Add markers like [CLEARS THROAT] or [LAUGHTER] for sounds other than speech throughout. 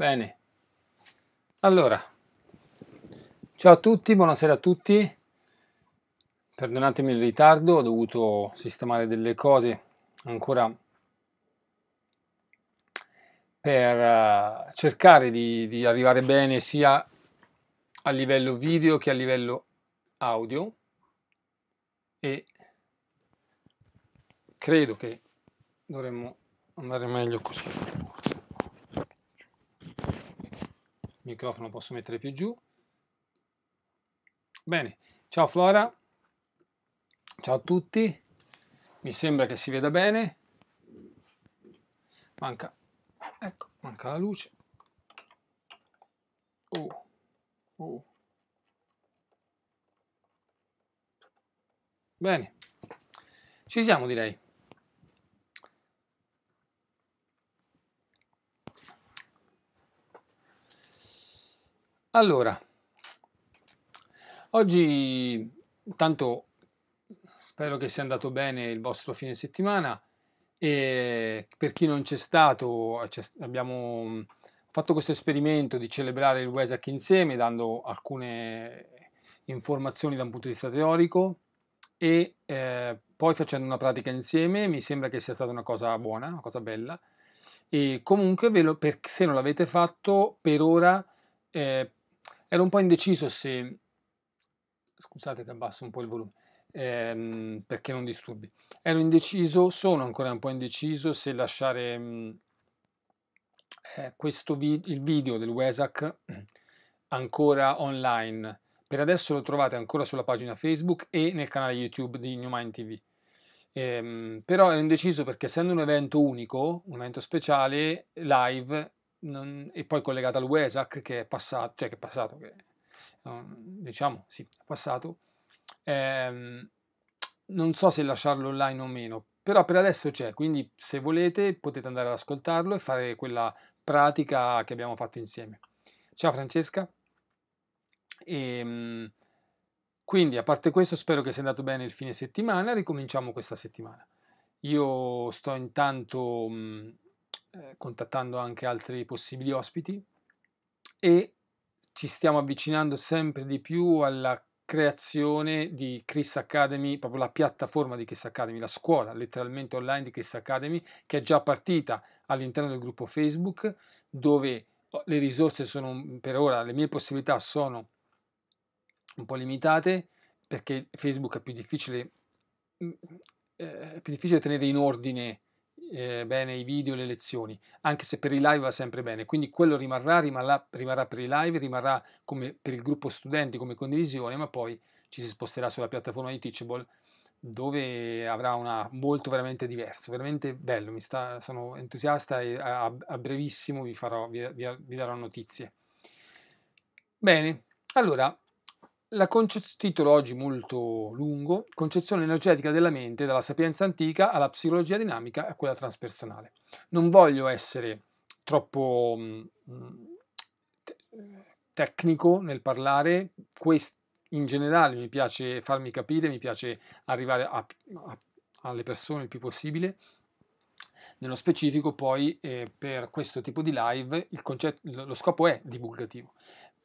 Bene. Allora, ciao a tutti, buonasera a tutti. Perdonatemi il ritardo, ho dovuto sistemare delle cose ancora per eh, cercare di, di arrivare bene sia a livello video che a livello audio e credo che dovremmo andare meglio così. microfono posso mettere più giù. Bene, ciao Flora, ciao a tutti, mi sembra che si veda bene. Manca, ecco, manca la luce. Oh, oh. Bene, ci siamo direi. Allora, oggi intanto spero che sia andato bene il vostro fine settimana e per chi non c'è stato abbiamo mm, fatto questo esperimento di celebrare il WESAC insieme dando alcune informazioni da un punto di vista teorico e eh, poi facendo una pratica insieme mi sembra che sia stata una cosa buona, una cosa bella e comunque ve lo, per, se non l'avete fatto per ora eh, Ero un po' indeciso se... Scusate che abbasso un po' il volume, ehm, perché non disturbi. Ero indeciso, sono ancora un po' indeciso se lasciare mm, eh, questo vi- il video del WESAC [CLEARS THROAT] ancora online. Per adesso lo trovate ancora sulla pagina Facebook e nel canale YouTube di New Mind TV. Ehm, però ero indeciso perché essendo un evento unico, un evento speciale, live, non, e poi collegata al WESAC che è passato, cioè che è passato, che, diciamo sì, è passato, ehm, non so se lasciarlo online o meno, però per adesso c'è, quindi se volete potete andare ad ascoltarlo e fare quella pratica che abbiamo fatto insieme. Ciao Francesca. E, ehm, quindi a parte questo spero che sia andato bene il fine settimana, ricominciamo questa settimana. Io sto intanto eh, contattando anche altri possibili ospiti e ci stiamo avvicinando sempre di più alla creazione di Chris Academy, proprio la piattaforma di Chris Academy, la scuola letteralmente online di Chris Academy, che è già partita all'interno del gruppo Facebook, dove oh, le risorse sono per ora, le mie possibilità sono un po' limitate, perché Facebook è più difficile, mm, eh, è più difficile tenere in ordine eh, bene i video e le lezioni, anche se per i live va sempre bene. Quindi quello rimarrà, rimarrà, rimarrà per i live, rimarrà come per il gruppo studenti come condivisione, ma poi ci si sposterà sulla piattaforma di Teachable dove avrà una molto veramente diverso, veramente bello, mi sta, sono entusiasta e a, a brevissimo vi, farò, vi, vi, vi darò notizie. Bene, allora la concez- titolo oggi molto lungo, Concezione energetica della mente, dalla sapienza antica alla psicologia dinamica a quella transpersonale. Non voglio essere troppo mm, mm, te- tecnico nel parlare, Quest- in generale mi piace farmi capire, mi piace arrivare a, a, alle persone il più possibile. Nello specifico poi eh, per questo tipo di live concet- lo scopo è divulgativo.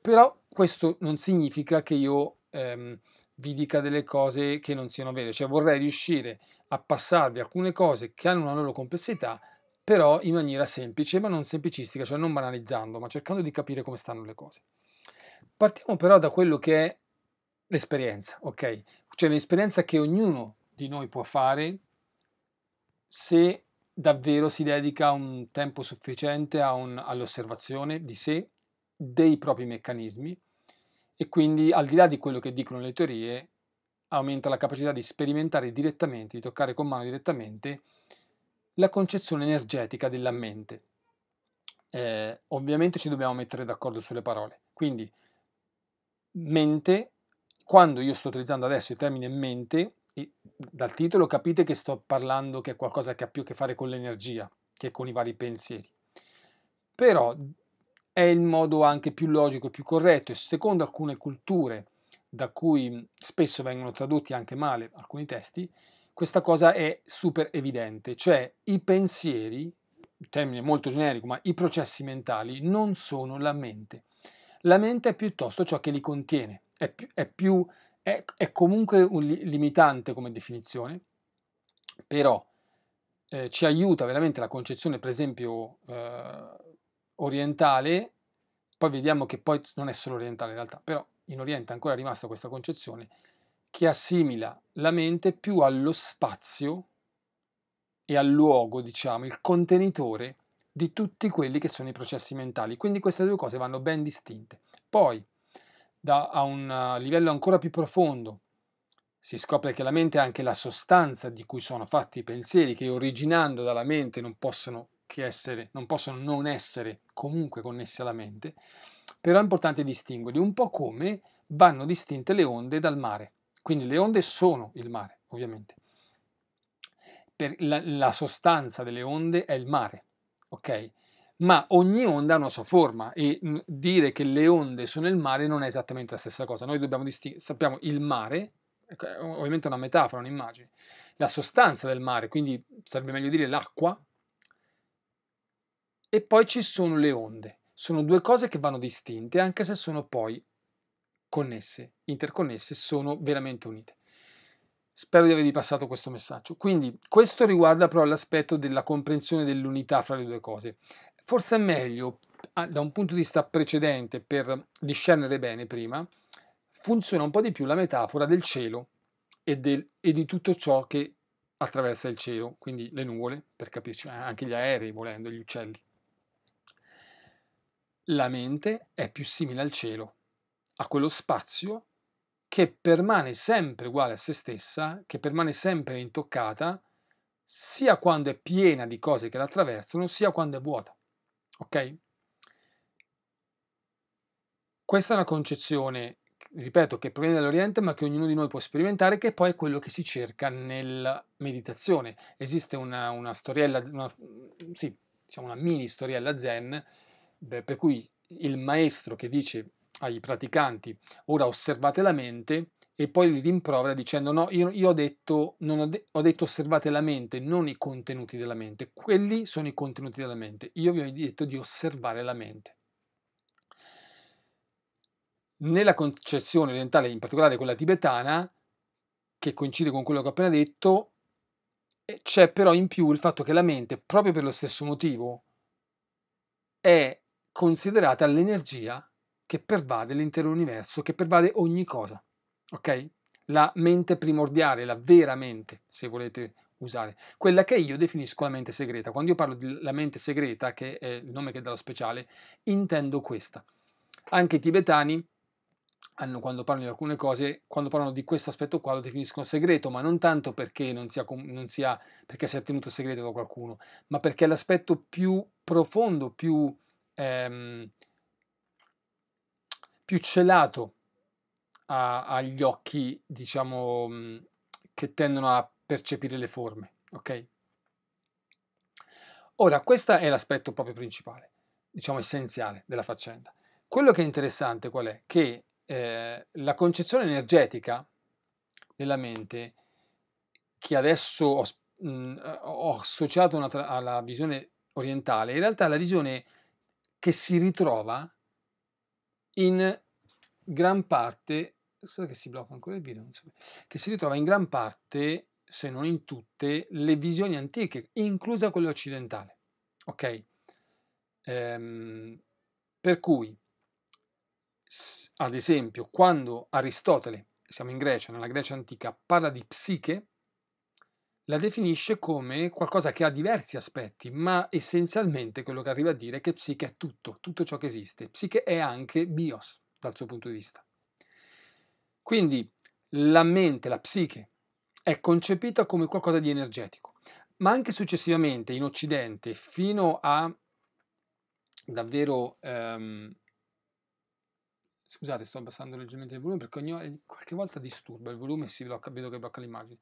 Però questo non significa che io ehm, vi dica delle cose che non siano vere, cioè vorrei riuscire a passarvi alcune cose che hanno una loro complessità, però in maniera semplice, ma non semplicistica, cioè non banalizzando, ma cercando di capire come stanno le cose. Partiamo però da quello che è l'esperienza, ok? Cioè l'esperienza che ognuno di noi può fare se davvero si dedica un tempo sufficiente un, all'osservazione di sé, dei propri meccanismi e quindi al di là di quello che dicono le teorie aumenta la capacità di sperimentare direttamente, di toccare con mano direttamente la concezione energetica della mente. Eh, ovviamente ci dobbiamo mettere d'accordo sulle parole, quindi mente, quando io sto utilizzando adesso il termine mente, dal titolo capite che sto parlando che è qualcosa che ha più a che fare con l'energia che con i vari pensieri. Però è il modo anche più logico e più corretto e secondo alcune culture da cui mhmm, spesso vengono tradotti anche male alcuni testi, questa cosa è super evidente, cioè i pensieri, termine molto generico, ma i processi mentali non sono la mente. La mente è piuttosto ciò che li contiene, è, più, è, più, è, è comunque un limitante come definizione, però eh, ci aiuta veramente la concezione, per esempio, eh, orientale, poi vediamo che poi non è solo orientale in realtà, però in Oriente è ancora rimasta questa concezione che assimila la mente più allo spazio e al luogo, diciamo, il contenitore di tutti quelli che sono i processi mentali. Quindi queste due cose vanno ben distinte. Poi, da, a un uh, livello ancora più profondo, si scopre che la mente è anche la sostanza di cui sono fatti i pensieri, che originando dalla mente non possono che essere, non possono non essere comunque connessi alla mente, però è importante distinguerli, un po' come vanno distinte le onde dal mare. Quindi le onde sono il mare, ovviamente. La, la, sostanza delle onde è il mare, ok? Ma ogni onda ha una sua forma e mm, dire che le onde sono il mare non è esattamente la stessa cosa. Noi dobbiamo distinguere, sappiamo il mare, ovviamente è una metafora, un'immagine, la sostanza del mare, quindi sarebbe meglio dire l'acqua, e poi ci sono le onde. Sono due cose che vanno distinte, anche se sono poi connesse, interconnesse, sono veramente unite. Spero di avervi passato questo messaggio. Quindi questo riguarda però l'aspetto della comprensione dell'unità fra le due cose. Forse è meglio, da un punto di vista precedente, per discernere bene prima, funziona un po' di più la metafora del cielo e, del, e di tutto ciò che attraversa il cielo, quindi le nuvole, per capirci, anche gli aerei volendo, gli uccelli. La mente è più simile al cielo, a quello spazio che permane sempre uguale a se stessa, che permane sempre intoccata, sia quando è piena di cose che la attraversano, sia quando è vuota. Ok? Questa è una concezione, ripeto, che proviene dall'Oriente, ma che ognuno di noi può sperimentare, che poi è quello che si cerca nella meditazione. Esiste una, una storiella, una, sì, diciamo una mini storiella zen, per cui il maestro che dice ai praticanti ora osservate la mente e poi li rimprovera dicendo no, io, io ho, detto, ho, de- ho detto osservate la mente, non i contenuti della mente, quelli sono i contenuti della mente, io vi ho detto di osservare la mente. Nella concezione orientale, in particolare quella tibetana, che coincide con quello che ho appena detto, eh, c'è però in più il fatto che la mente, proprio per lo stesso motivo, è considerata l'energia che pervade l'intero universo, che pervade ogni cosa. Ok? La mente primordiale, la vera mente, se volete usare, quella che io definisco la mente segreta. Quando io parlo della mente segreta, che è il nome che dà lo speciale, intendo questa. Anche i tibetani hanno, quando parlano di alcune cose, quando parlano di questo aspetto qua, lo definiscono segreto, ma non tanto perché non sia, non sia, perché sia tenuto segreto da qualcuno, ma perché è l'aspetto più profondo, più ehm, più celato a, agli occhi, diciamo, mm, che tendono a percepire le forme, ok? Ora, questo è l'aspetto proprio principale, diciamo essenziale della faccenda. Quello che è interessante qual è? Che eh, la concezione energetica della mente, che adesso ho, mh, mm, ho associato alla visione orientale, in realtà la visione che si ritrova in gran parte, scusate che si blocca ancora il video, che si ritrova in gran parte, se non in tutte, le visioni antiche, inclusa quella occidentale. Ok? Ehm, per cui, ad esempio, quando Aristotele, siamo in Grecia, nella Grecia antica, parla di psiche, la definisce come qualcosa che ha diversi aspetti, ma essenzialmente quello che arriva a dire è che psiche è tutto, tutto ciò che esiste. Psiche è anche bios dal suo punto di vista. Quindi la mente, la psiche, è concepita come qualcosa di energetico, ma anche successivamente in Occidente, fino a davvero... Ehm, scusate, sto abbassando leggermente il volume perché ogni, qualche volta disturba il volume e si blocca, vedo che blocca l'immagine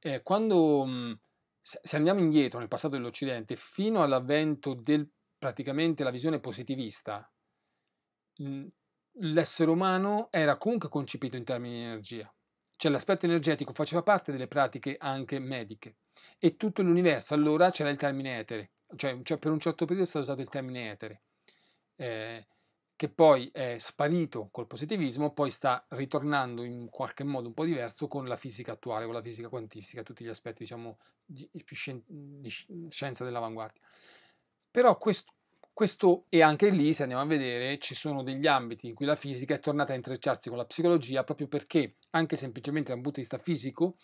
eh, quando mhmm, se andiamo indietro nel passato dell'Occidente, fino all'avvento del praticamente la visione positivista, mhmm, l'essere umano era comunque concepito in termini di energia, cioè l'aspetto energetico faceva parte delle pratiche anche mediche e tutto l'universo allora c'era il termine etere, cioè, cioè per un certo periodo è stato usato il termine etere. Eh, che poi è sparito col positivismo, poi sta ritornando in qualche modo un po' diverso con la fisica attuale, con la fisica quantistica, tutti gli aspetti diciamo, di, di scienza dell'avanguardia. Però questo, questo, e anche lì, se andiamo a vedere, ci sono degli ambiti in cui la fisica è tornata a intrecciarsi con la psicologia proprio perché, anche semplicemente da un punto di vista fisico,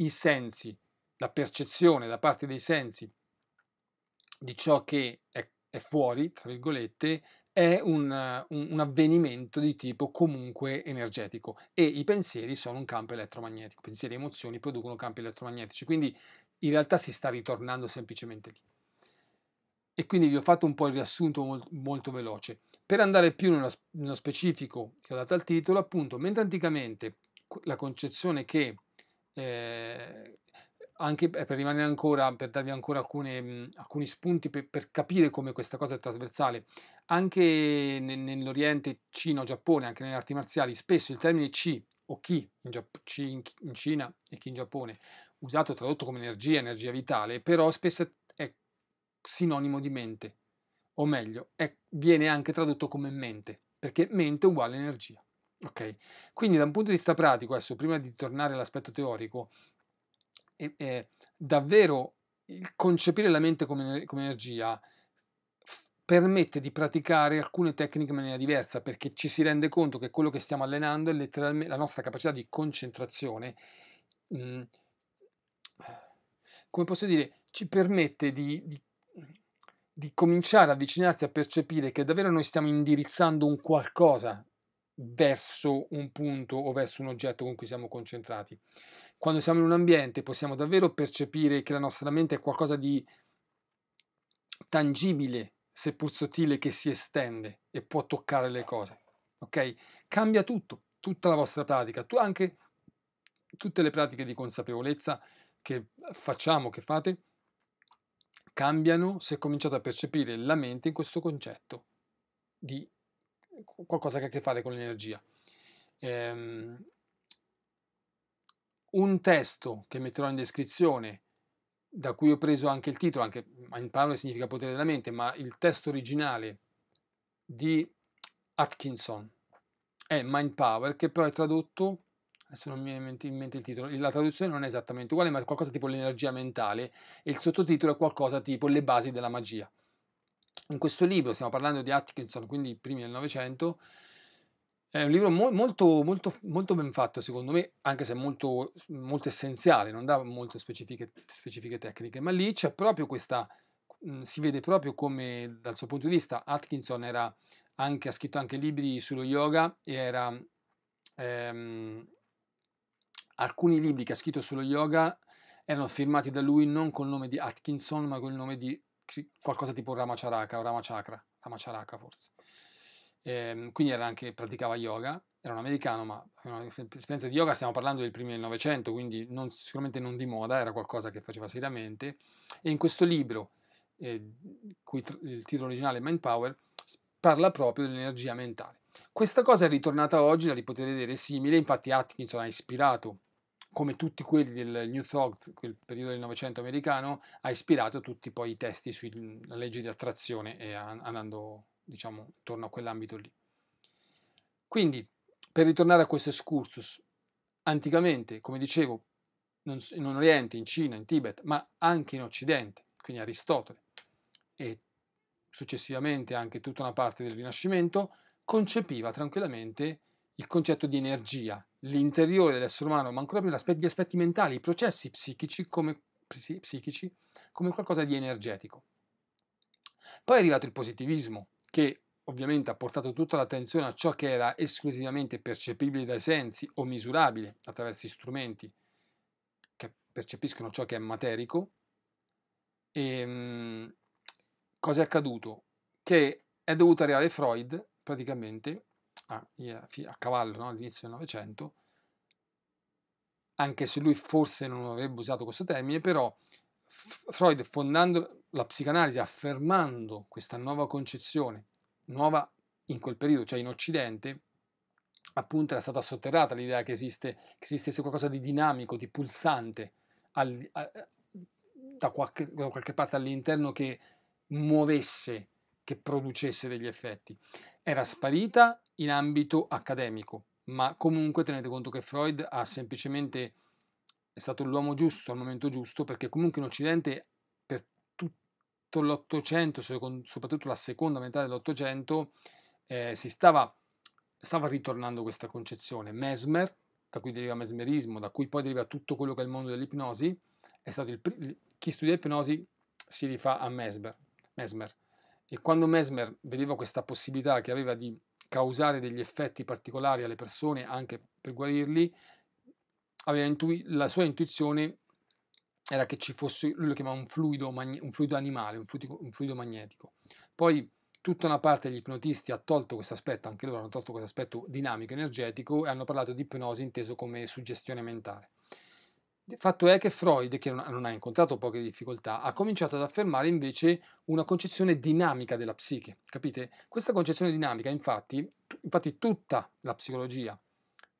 i sensi, la percezione da parte dei sensi di ciò che è, è fuori, tra virgolette, è un, eh, un, un, avvenimento di tipo comunque energetico e i pensieri sono un campo elettromagnetico, pensieri e emozioni producono campi elettromagnetici, quindi in realtà si sta ritornando semplicemente lì. E quindi vi ho fatto un po' il riassunto molto, molto veloce. Per andare più nello, nello specifico che ho dato al titolo, appunto, mentre anticamente la concezione che eh, anche per rimanere ancora, per darvi ancora alcune, mhmm, alcuni spunti per, per, capire come questa cosa è trasversale. Anche nell'Oriente, Cina o Giappone, anche nelle arti marziali, spesso il termine chi o chi in, chi in Cina e chi in Giappone, usato e tradotto come energia, energia vitale, però spesso è sinonimo di mente, o meglio, è, viene anche tradotto come mente, perché mente uguale energia. Ok, quindi da un punto di vista pratico, adesso prima di tornare all'aspetto teorico, e, e davvero il concepire la mente come, come energia permette di praticare alcune tecniche in maniera diversa perché ci si rende conto che quello che stiamo allenando è letteralmente la nostra capacità di concentrazione. Mh, mhmm, come posso dire, ci permette di, di, di cominciare ad avvicinarsi a percepire che davvero noi stiamo indirizzando un qualcosa verso un punto o verso un oggetto con cui siamo concentrati quando siamo in un ambiente possiamo davvero percepire che la nostra mente è qualcosa di tangibile, seppur sottile, che si estende e può toccare le certo. cose. Ok? Cambia tutto, tutta la vostra pratica, tu anche tutte le pratiche di consapevolezza che facciamo, che fate, cambiano se cominciate a percepire la mente in questo concetto di eh, qualcosa che ha a che fare con l'energia. Ehm, un testo che metterò in descrizione, da cui ho preso anche il titolo, anche in parole significa potere della mente, ma il testo originale di Atkinson è Mind Power, che però è tradotto, adesso non mi viene in mente il titolo, la traduzione non è esattamente uguale, ma è qualcosa tipo l'energia mentale e il sottotitolo è qualcosa tipo le basi della magia. In questo libro stiamo parlando di Atkinson, quindi primi del Novecento, è un libro mo molto, molto, molto, ben fatto, secondo me, anche se è molto, molto essenziale, non dà molte specifiche, specifiche, tecniche, ma lì c'è proprio questa, mh, mhmm, si vede proprio come dal suo punto di vista Atkinson era anche, ha scritto anche libri sullo yoga e era ehm, alcuni libri che ha scritto sullo yoga erano firmati da lui non col nome di Atkinson, ma col nome di qualcosa tipo Ramacharaka o Ramachakra, Ramacharaka forse ehm, quindi era anche, praticava yoga, era un americano, ma l'esperienza di yoga stiamo parlando del primo del Novecento, quindi non, sicuramente non di moda, era qualcosa che faceva seriamente. E in questo libro, eh, cui il titolo originale è Mind Power, parla proprio dell'energia mentale. Questa cosa è ritornata oggi, la potete vedere simile, infatti Atkinson ha ispirato, come tutti quelli del New Thought, quel periodo del Novecento americano, ha ispirato tutti poi i testi sulla legge di attrazione e andando diciamo, intorno a quell'ambito lì. Quindi, per ritornare a questo excursus, anticamente, come dicevo, non, in Oriente, in Cina, in Tibet, ma anche in Occidente, quindi Aristotele e successivamente anche tutta una parte del Rinascimento, concepiva tranquillamente il concetto di energia, l'interiore dell'essere umano, ma ancora più gli aspetti mentali, i processi psichici come, psichici come qualcosa di energetico. Poi è arrivato il positivismo, che ovviamente ha portato tutta l'attenzione a ciò che era esclusivamente percepibile dai sensi o misurabile attraverso strumenti che percepiscono ciò che è materico. E, ehm, cosa è accaduto? Che è dovuto arrivare Freud praticamente a, a cavallo no? all'inizio del Novecento, anche se lui forse non avrebbe usato questo termine, però Freud fondando la psicanalisi affermando questa nuova concezione, nuova in quel periodo, cioè in Occidente, appunto era stata sotterrata l'idea che, esiste, che esistesse qualcosa di dinamico, di pulsante al, a, da, qualche, da qualche parte all'interno che muovesse, che producesse degli effetti. Era sparita in ambito accademico, ma comunque tenete conto che Freud ha semplicemente è stato l'uomo giusto al momento giusto, perché comunque in Occidente tutto l'Ottocento, soprattutto la seconda metà dell'Ottocento, eh, si stava, stava ritornando questa concezione. Mesmer, da cui deriva mesmerismo, da cui poi deriva tutto quello che è il mondo dell'ipnosi, è stato il, chi studia ipnosi si rifà a Mesmer, Mesmer. E quando Mesmer vedeva questa possibilità che aveva di causare degli effetti particolari alle persone anche per guarirli, aveva la sua intuizione era che ci fosse, lui lo chiamava un fluido, un fluido animale, un fluido, un fluido magnetico. Poi tutta una parte degli ipnotisti ha tolto questo aspetto, anche loro hanno tolto questo aspetto dinamico, energetico e hanno parlato di ipnosi inteso come suggestione mentale. Il fatto è che Freud, che non ha incontrato poche difficoltà, ha cominciato ad affermare invece una concezione dinamica della psiche. Capite? Questa concezione dinamica, infatti, infatti tutta la psicologia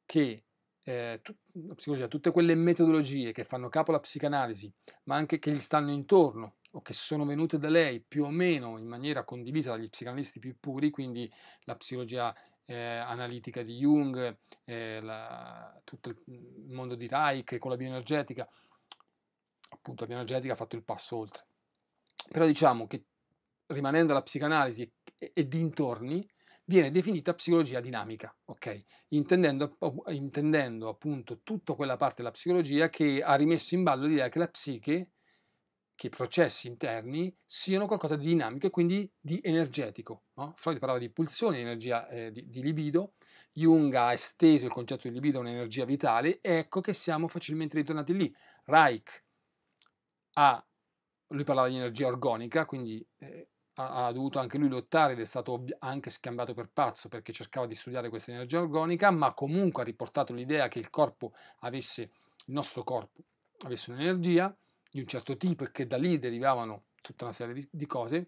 che eh, tut- psicologia, tutte quelle metodologie che fanno capo alla psicanalisi, ma anche che gli stanno intorno o che sono venute da lei più o meno in maniera condivisa dagli psicanalisti più puri, quindi la psicologia eh, analitica di Jung, eh, la, tutto il mondo di Reich con la bioenergetica, appunto la bioenergetica ha fatto il passo oltre. Però diciamo che rimanendo alla psicanalisi e, e dintorni, viene definita psicologia dinamica, okay? intendendo, intendendo appunto tutta quella parte della psicologia che ha rimesso in ballo l'idea che la psiche, che i processi interni siano qualcosa di dinamico e quindi di energetico. No? Freud parlava di pulsione, di energia eh, di, di, libido, Jung ha esteso il concetto di libido a un'energia vitale, ecco che siamo facilmente ritornati lì. Reich ha, lui parlava di energia organica, quindi eh, ha, ha, dovuto anche lui lottare ed è stato anche scambiato per pazzo perché cercava di studiare questa energia organica, ma comunque ha riportato l'idea che il corpo avesse, il nostro corpo avesse un'energia di un certo tipo e che da lì derivavano tutta una serie di, di cose,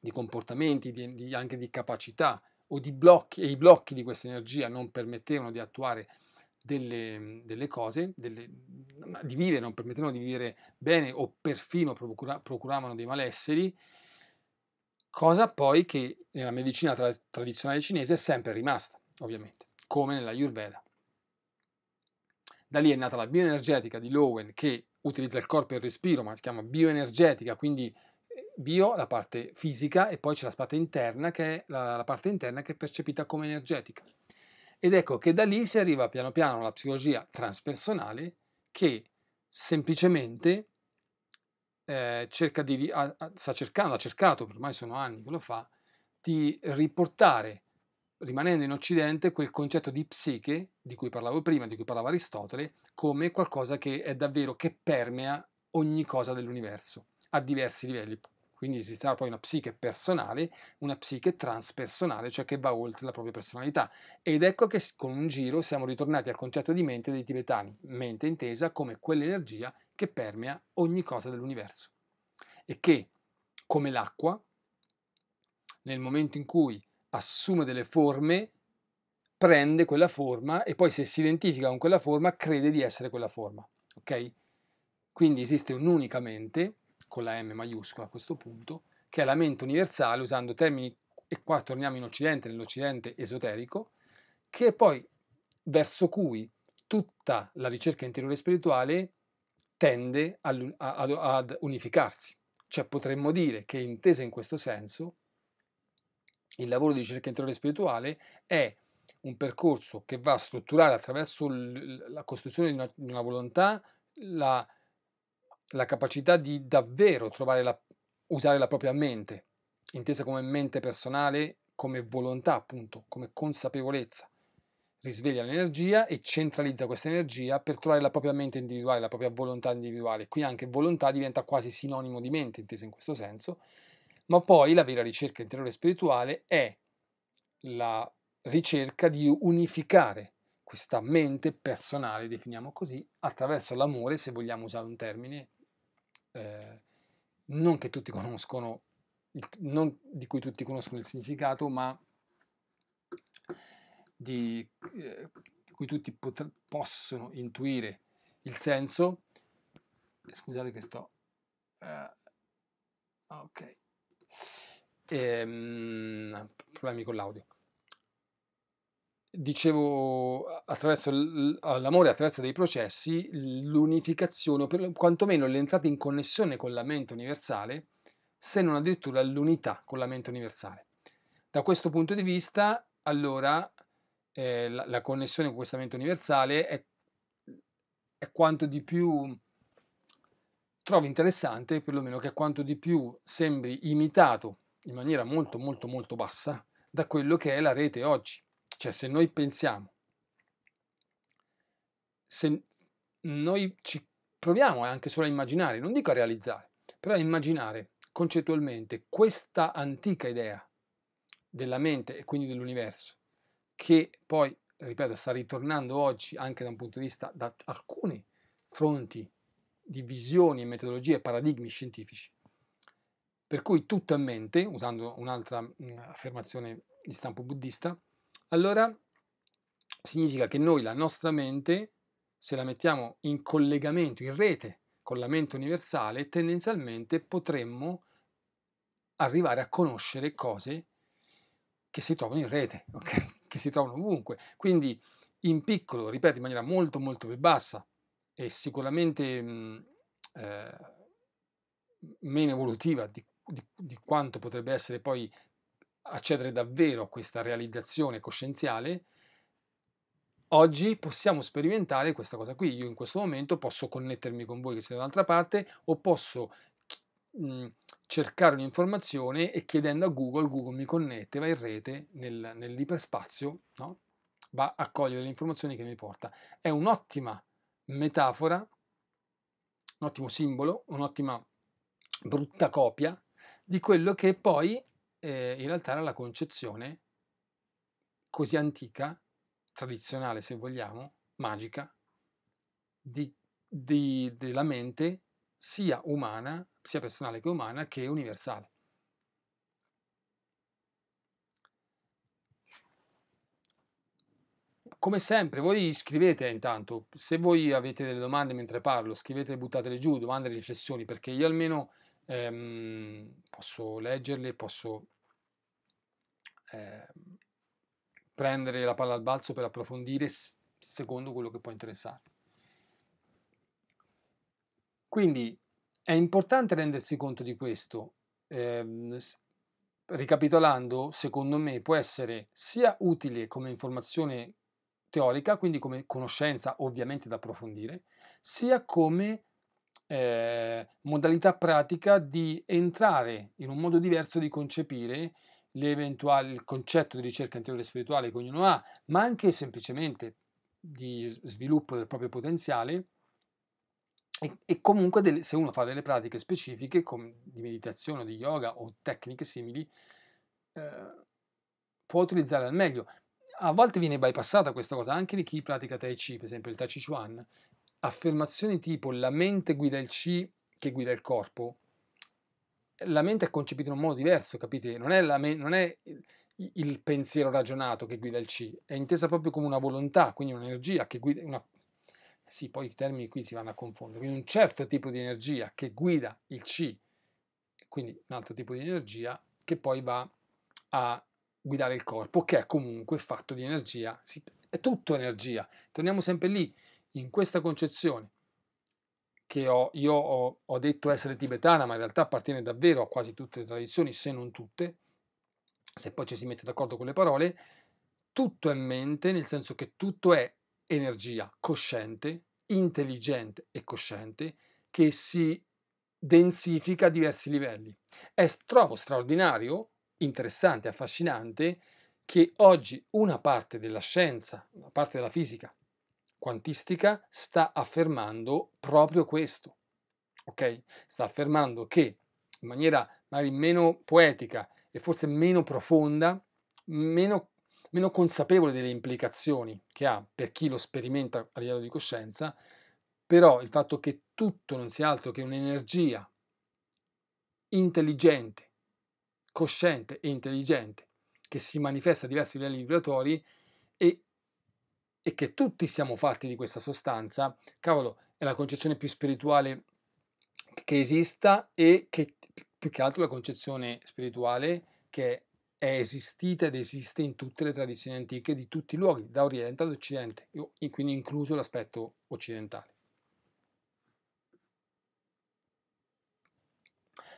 di comportamenti, di, di, anche di capacità o di blocchi, e i blocchi di questa energia non permettevano di attuare delle, delle, cose, delle, di vivere, non permettevano di vivere bene o perfino procura, procuravano dei malesseri cosa poi che nella medicina tra tradizionale cinese è sempre rimasta, ovviamente, come nella Ayurveda. Da lì è nata la bioenergetica di Lowen che utilizza il corpo e il respiro, ma si chiama bioenergetica, quindi eh, bio la parte fisica e poi c'è la parte interna che è la, la parte interna che è percepita come energetica. Ed ecco che da lì si arriva piano piano alla psicologia transpersonale che semplicemente eh, cerca di, a, sta cercando, ha cercato, ormai sono anni che lo fa, di riportare, rimanendo in Occidente, quel concetto di psiche di cui parlavo prima, di cui parlava Aristotele, come qualcosa che è davvero che permea ogni cosa dell'universo a diversi livelli. Quindi esisterà poi una psiche personale, una psiche transpersonale, cioè che va oltre la propria personalità. Ed ecco che con un giro siamo ritornati al concetto di mente dei tibetani, mente intesa come quell'energia che permea ogni cosa dell'universo e che, come l'acqua, nel momento in cui assume delle forme, prende quella forma e poi se si identifica con quella forma crede di essere quella forma. Ok? Quindi esiste un'unica mente, con la M maiuscola a questo punto, che è la mente universale, usando termini, e qua torniamo in Occidente, nell'Occidente esoterico, che è poi verso cui tutta la ricerca interiore spirituale tende ad unificarsi. Cioè potremmo dire che intesa in questo senso, il lavoro di ricerca interiore spirituale è un percorso che va a strutturare attraverso la costruzione di una, di una volontà la, la, capacità di davvero la, usare la propria mente, intesa come mente personale, come volontà appunto, come consapevolezza, risveglia l'energia e centralizza questa energia per trovare la propria mente individuale, la propria volontà individuale. Qui anche volontà diventa quasi sinonimo di mente, intesa in questo senso, ma poi la vera ricerca interiore spirituale è la ricerca di unificare questa mente personale, definiamo così, attraverso l'amore, se vogliamo usare un termine, eh, non che tutti conoscono, non di cui tutti conoscono il significato, ma di eh, cui tutti pot- possono intuire il senso. Scusate che sto... Uh, ok. Ehm, problemi con l'audio. Dicevo, attraverso l'amore, attraverso dei processi, l'unificazione, o per, quantomeno l'entrata in connessione con la mente universale, se non addirittura l'unità con la mente universale. Da questo punto di vista, allora, eh, la, la, connessione con questa mente universale è, è quanto di più trovi interessante, perlomeno che è quanto di più sembri imitato in maniera molto molto molto bassa da quello che è la rete oggi. Cioè se noi pensiamo, se noi ci proviamo anche solo a immaginare, non dico a realizzare, però a immaginare concettualmente questa antica idea della mente e quindi dell'universo che poi, ripeto, sta ritornando oggi anche da un punto di vista, da alcuni fronti di visioni e metodologie paradigmi scientifici. Per cui tutto a mente, usando un'altra mm, affermazione di stampo buddista, allora significa che noi la nostra mente, se la mettiamo in collegamento, in rete con la mente universale, tendenzialmente potremmo arrivare a conoscere cose che si trovano in rete, okay? che si trovano ovunque. Quindi in piccolo, ripeto, in maniera molto molto più bassa e sicuramente mh, mhmm, eh, meno evolutiva di, di, di quanto potrebbe essere poi accedere davvero a questa realizzazione coscienziale, oggi possiamo sperimentare questa cosa qui. Io in questo momento posso connettermi con voi che siete dall'altra parte o posso Mhmm, cercare un'informazione e chiedendo a Google, Google mi connette, va in rete, nel, nell'iperspazio, no? va a cogliere le informazioni che mi porta. È un'ottima metafora, un ottimo simbolo, un'ottima brutta copia di quello che poi eh, in realtà era la concezione così antica, tradizionale se vogliamo, magica, di, di, della mente sia umana, sia personale che umana, che universale. Come sempre, voi scrivete intanto, se voi avete delle domande mentre parlo, scrivete, buttatele giù, domande e riflessioni, perché io almeno ehm, posso leggerle, posso eh, prendere la palla al balzo per approfondire secondo quello che può interessarvi. Quindi è importante rendersi conto di questo. Eh, ricapitolando, secondo me può essere sia utile come informazione teorica, quindi come conoscenza ovviamente da approfondire, sia come eh, modalità pratica di entrare in un modo diverso di concepire il concetto di ricerca interiore spirituale che ognuno ha, ma anche semplicemente di sviluppo del proprio potenziale e, e comunque delle, se uno fa delle pratiche specifiche come di meditazione o di yoga o tecniche simili, eh, può utilizzare al meglio. A volte viene bypassata questa cosa anche di chi pratica Tai Chi, per esempio il Tai Chi Chuan, affermazioni tipo la mente guida il Chi che guida il corpo, la mente è concepita in un modo diverso, capite? Non è, me- non è, il pensiero ragionato che guida il Ci, è intesa proprio come una volontà, quindi un'energia, che guida, una sì, poi i termini qui si vanno a confondere, quindi un certo tipo di energia che guida il C, quindi un altro tipo di energia che poi va a guidare il corpo, che è comunque fatto di energia, è tutto energia. Torniamo sempre lì, in questa concezione che ho, io ho, ho detto essere tibetana, ma in realtà appartiene davvero a quasi tutte le tradizioni, se non tutte, se poi ci si mette d'accordo con le parole, tutto è mente, nel senso che tutto è energia cosciente, intelligente e cosciente che si densifica a diversi livelli. È trovo straordinario, interessante, affascinante che oggi una parte della scienza, una parte della fisica quantistica sta affermando proprio questo. Ok? Sta affermando che in maniera magari meno poetica e forse meno profonda, meno meno consapevole delle implicazioni che ha per chi lo sperimenta a livello di coscienza, però il fatto che tutto non sia altro che un'energia intelligente, cosciente e intelligente, che si manifesta a diversi livelli vibratori e, e che tutti siamo fatti di questa sostanza, cavolo, è la concezione più spirituale che esista e che più che altro la concezione spirituale che è è esistita ed esiste in tutte le tradizioni antiche di tutti i luoghi, da Oriente ad Occidente, quindi incluso l'aspetto occidentale.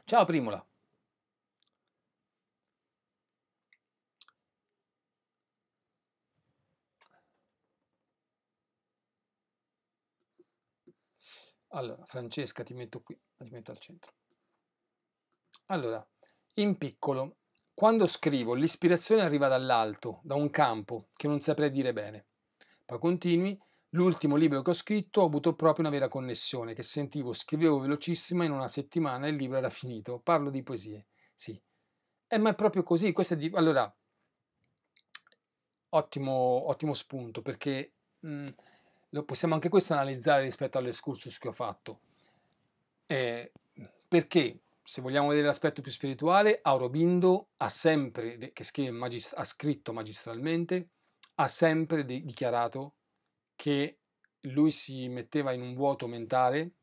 Ciao Primula. Allora, Francesca ti metto qui, ti metto al centro. Allora, in piccolo, quando scrivo, l'ispirazione arriva dall'alto, da un campo, che non saprei dire bene. Poi continui, l'ultimo libro che ho scritto ho avuto proprio una vera connessione, che sentivo, scrivevo velocissima, in una settimana e il libro era finito. Parlo di poesie, sì. Eh, ma è proprio così, questo è di... Allora, ottimo, ottimo spunto, perché mh, lo possiamo anche questo analizzare rispetto all'escursus che ho fatto. Eh, perché se vogliamo vedere l'aspetto più spirituale, Aurobindo ha sempre, che scrive, ha scritto magistralmente, ha sempre dichiarato che lui si metteva in un vuoto mentale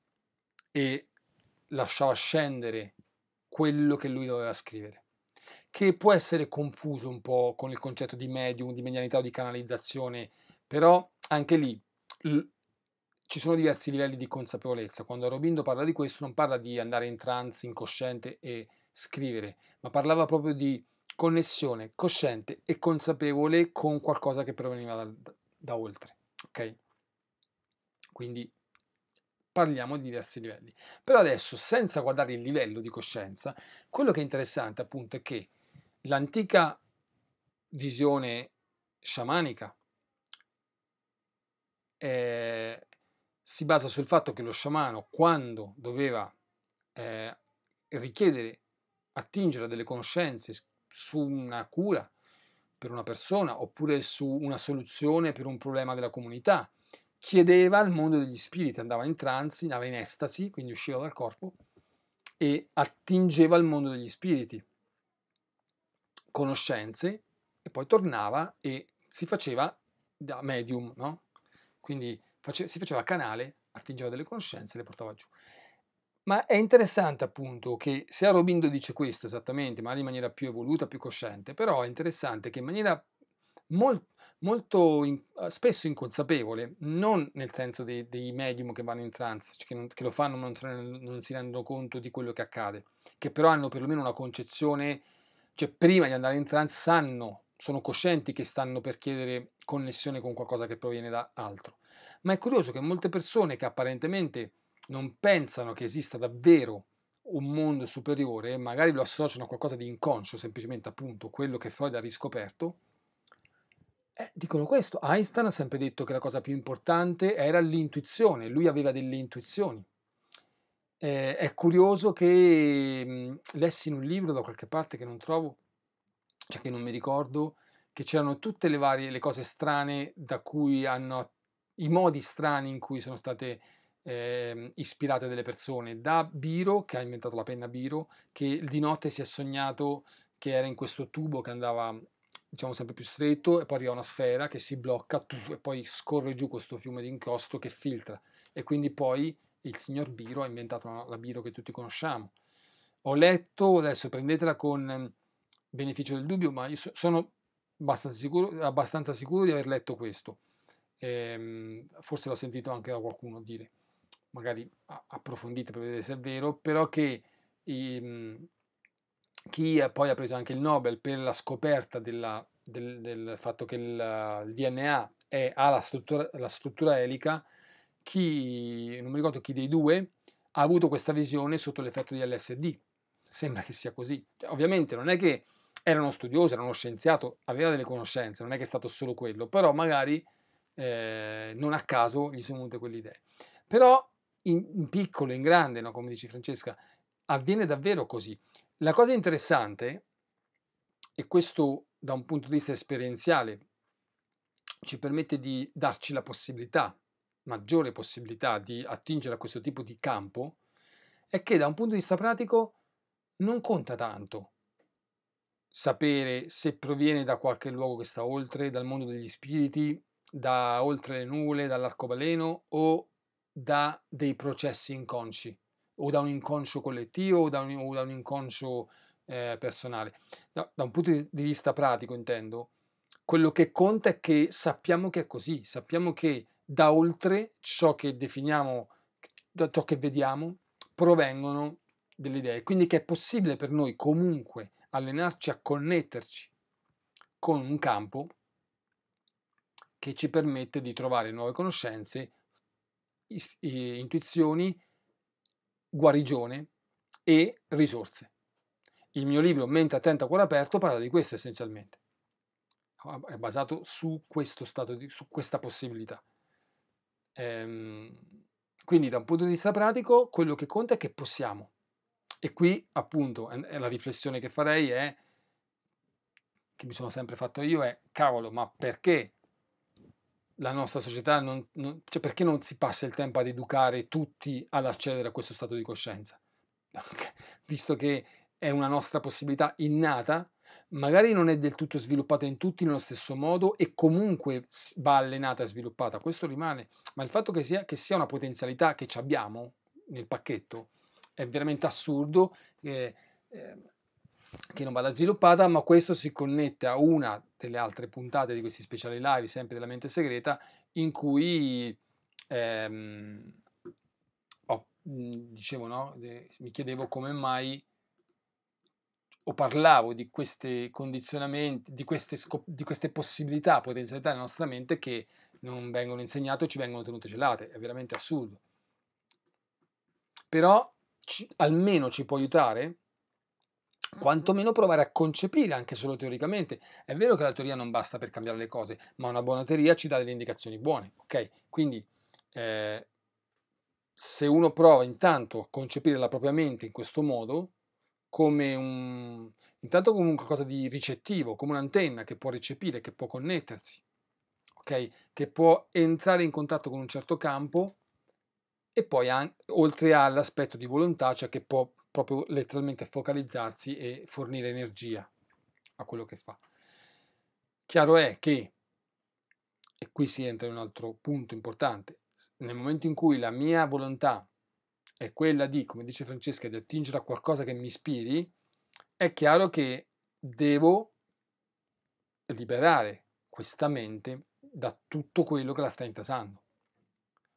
e lasciava scendere quello che lui doveva scrivere, che può essere confuso un po' con il concetto di medium, di medianità o di canalizzazione, però anche lì ci sono diversi livelli di consapevolezza. Quando Robindo parla di questo non parla di andare in trance incosciente e scrivere, ma parlava proprio di connessione cosciente e consapevole con qualcosa che proveniva da, da, oltre. Ok? Quindi parliamo di diversi livelli. Però adesso, senza guardare il livello di coscienza, quello che è interessante appunto è che l'antica visione sciamanica eh, si basa sul fatto che lo sciamano, quando doveva eh, richiedere, attingere a delle conoscenze su una cura per una persona oppure su una soluzione per un problema della comunità, chiedeva al mondo degli spiriti, andava in trance, andava in estasi, quindi usciva dal corpo e attingeva al mondo degli spiriti, conoscenze e poi tornava e si faceva da medium, no? Quindi face, si faceva canale, attingeva delle conoscenze e le portava giù. Ma è interessante appunto che se Aurobindo dice questo esattamente, magari in maniera più evoluta, più cosciente, però è interessante che in maniera molto, molto in, spesso inconsapevole, non nel senso dei, dei medium che vanno in trance, cioè che, non, che, lo fanno ma non, non, si rendono conto di quello che accade, che però hanno perlomeno una concezione, cioè prima di andare in trance sanno, sono coscienti che stanno per chiedere connessione con qualcosa che proviene da altro ma è curioso che molte persone che apparentemente non pensano che esista davvero un mondo superiore, magari lo associano a qualcosa di inconscio, semplicemente appunto quello che Freud ha riscoperto, eh, dicono questo. Einstein ha sempre detto che la cosa più importante era l'intuizione, lui aveva delle intuizioni. Eh, è curioso che mh, lessi in un libro da qualche parte che non trovo, cioè che non mi ricordo, che c'erano tutte le varie le cose strane da cui hanno i modi strani in cui sono state eh, ispirate delle persone, da Biro, che ha inventato la penna Biro, che di notte si è sognato che era in questo tubo che andava diciamo sempre più stretto e poi arriva una sfera che si blocca e poi scorre giù questo fiume di inchiostro che filtra e quindi poi il signor Biro ha inventato la Biro che tutti conosciamo. Ho letto, adesso prendetela con beneficio del dubbio, ma io sono abbastanza sicuro, abbastanza sicuro di aver letto questo ehm, forse l'ho sentito anche da qualcuno dire, magari approfondite per vedere se è vero, però che ehm, chi poi ha preso anche il Nobel per la scoperta della, del, del, fatto che il, il DNA è, ha la struttura, la struttura elica, chi, non mi ricordo chi dei due, ha avuto questa visione sotto l'effetto di LSD. Sembra che sia così. Cioè, ovviamente non è che era uno studioso, era uno scienziato, aveva delle conoscenze, non è che è stato solo quello, però magari eh, non a caso gli sono venute quelle idee. Però in, in piccolo, in grande, no? come dice Francesca, avviene davvero così. La cosa interessante, e questo da un punto di vista esperienziale ci permette di darci la possibilità, maggiore possibilità di attingere a questo tipo di campo, è che da un punto di vista pratico non conta tanto sapere se proviene da qualche luogo che sta oltre, dal mondo degli spiriti, da oltre le nuvole, dall'arcobaleno o da dei processi inconsci o da un inconscio collettivo o da un, o da un inconscio eh, personale. Da, da un punto di vista pratico intendo, quello che conta è che sappiamo che è così, sappiamo che da oltre ciò che definiamo, da ciò che vediamo, provengono delle idee, quindi che è possibile per noi comunque allenarci a connetterci con un campo che ci permette di trovare nuove conoscenze, intuizioni, guarigione e risorse. Il mio libro Mente attenta a cuore aperto parla di questo essenzialmente. È basato su questo stato di, su questa possibilità. Ehm, quindi da un punto di vista pratico quello che conta è che possiamo. E qui appunto la riflessione che farei è che mi sono sempre fatto io è cavolo, ma perché la nostra società, non, non, cioè perché non si passa il tempo ad educare tutti ad accedere a questo stato di coscienza? [LAUGHS] Visto che è una nostra possibilità innata, magari non è del tutto sviluppata in tutti nello stesso modo e comunque va allenata e sviluppata, questo rimane, ma il fatto che sia, che sia una potenzialità che ci abbiamo nel pacchetto è veramente assurdo. Eh, eh, che non vada sviluppata, ma questo si connette a una delle altre puntate di questi speciali live, sempre della mente segreta, in cui ehm, oh, dicevo, no? mi chiedevo come mai o parlavo di questi condizionamenti, di queste, di queste possibilità, potenzialità della nostra mente che non vengono insegnate o ci vengono tenute celate, è veramente assurdo. Però ci, almeno ci può aiutare quantomeno provare a concepire anche solo teoricamente. È vero che la teoria non basta per cambiare le cose, ma una buona teoria ci dà delle indicazioni buone, ok? Quindi eh, se uno prova intanto a concepire la propria mente in questo modo, come un intanto come qualcosa di ricettivo, come un'antenna che può recepire, che può connettersi, ok? Che può entrare in contatto con un certo campo e poi oltre all'aspetto di volontà, cioè che può proprio letteralmente focalizzarsi e fornire energia a quello che fa. Chiaro è che, e qui si entra in un altro punto importante, nel momento in cui la mia volontà è quella di, come dice Francesca, di attingere a qualcosa che mi ispiri, è chiaro che devo liberare questa mente da tutto quello che la sta intasando,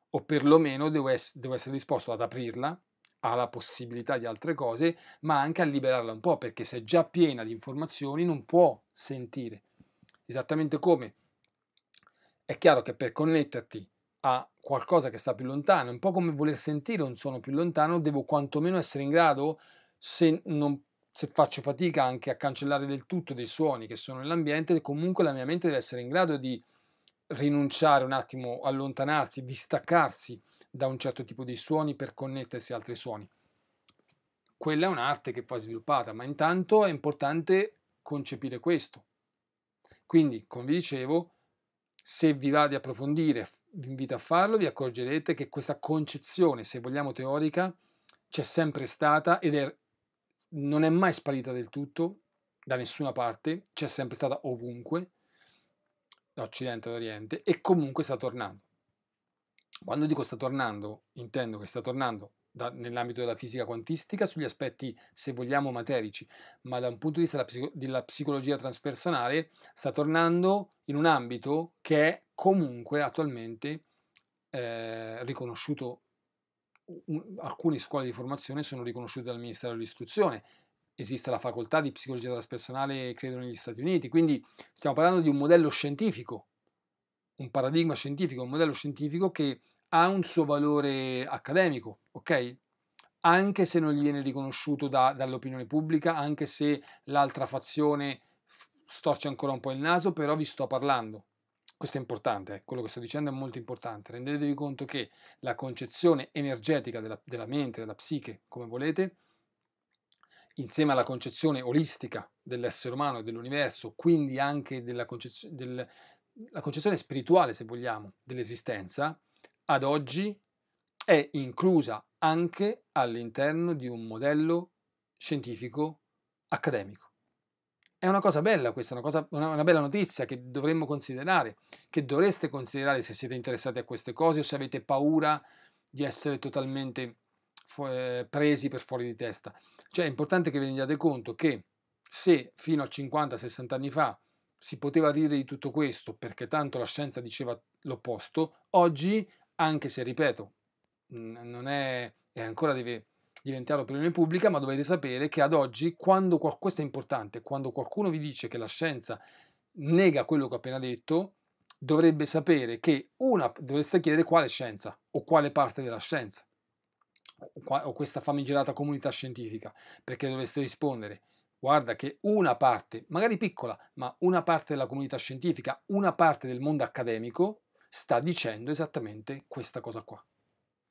o perlomeno devo, essere, disposto ad aprirla alla possibilità di altre cose, ma anche a liberarla un po', perché se è già piena di informazioni non può sentire. Esattamente come è chiaro che per connetterti a qualcosa che sta più lontano, un po' come voler sentire un suono più lontano, devo quantomeno essere in grado, se, non, se faccio fatica anche a cancellare del tutto dei suoni che sono nell'ambiente, comunque la mia mente deve essere in grado di rinunciare un attimo, allontanarsi, distaccarsi da un certo tipo di suoni per connettersi a altri suoni. Quella è un'arte che poi è sviluppata, ma intanto è importante concepire questo. Quindi, come vi dicevo, se vi va di approfondire, vi invito a farlo, vi accorgerete che questa concezione, se vogliamo teorica, c'è sempre stata ed è, non è mai sparita del tutto da nessuna parte, c'è sempre stata ovunque, da Occidente ad Oriente, e comunque sta tornando. Quando dico sta tornando, intendo che sta tornando da, nell'ambito della fisica quantistica sugli aspetti, se vogliamo, materici, ma da un punto di vista della, psico della psicologia transpersonale sta tornando in un ambito che è comunque attualmente eh, riconosciuto, un, alcune scuole di formazione sono riconosciute dal Ministero dell'Istruzione, esiste la facoltà di psicologia transpersonale, credo, negli Stati Uniti, quindi stiamo parlando di un modello scientifico un paradigma scientifico, un modello scientifico che ha un suo valore accademico, ok? Anche se non gli viene riconosciuto da, dall'opinione pubblica, anche se l'altra fazione storce ancora un po' il naso, però vi sto parlando. Questo è importante, eh, quello che sto dicendo è molto importante. Rendetevi conto che la concezione energetica della, della mente, della psiche, come volete, insieme alla concezione olistica dell'essere umano e dell'universo, quindi anche della concezione, del, la concezione spirituale, se vogliamo, dell'esistenza, ad oggi è inclusa anche all'interno di un modello scientifico accademico. È una cosa bella questa, una, cosa, una, bella notizia che dovremmo considerare, che dovreste considerare se siete interessati a queste cose o se avete paura di essere totalmente eh, presi per fuori di testa. Cioè è importante che vi rendiate conto che se fino a 50-60 anni fa si poteva dire di tutto questo perché tanto la scienza diceva l'opposto, oggi, anche se ripeto, non è, è ancora deve diventare opinione pubblica, ma dovete sapere che ad oggi, quando, questo è importante, quando qualcuno vi dice che la scienza nega quello che ho appena detto, dovrebbe sapere che una, dovreste chiedere quale scienza o quale parte della scienza o, questa famigerata comunità scientifica, perché dovreste rispondere Guarda che una parte, magari piccola, ma una parte della comunità scientifica, una parte del mondo accademico sta dicendo esattamente questa cosa qua.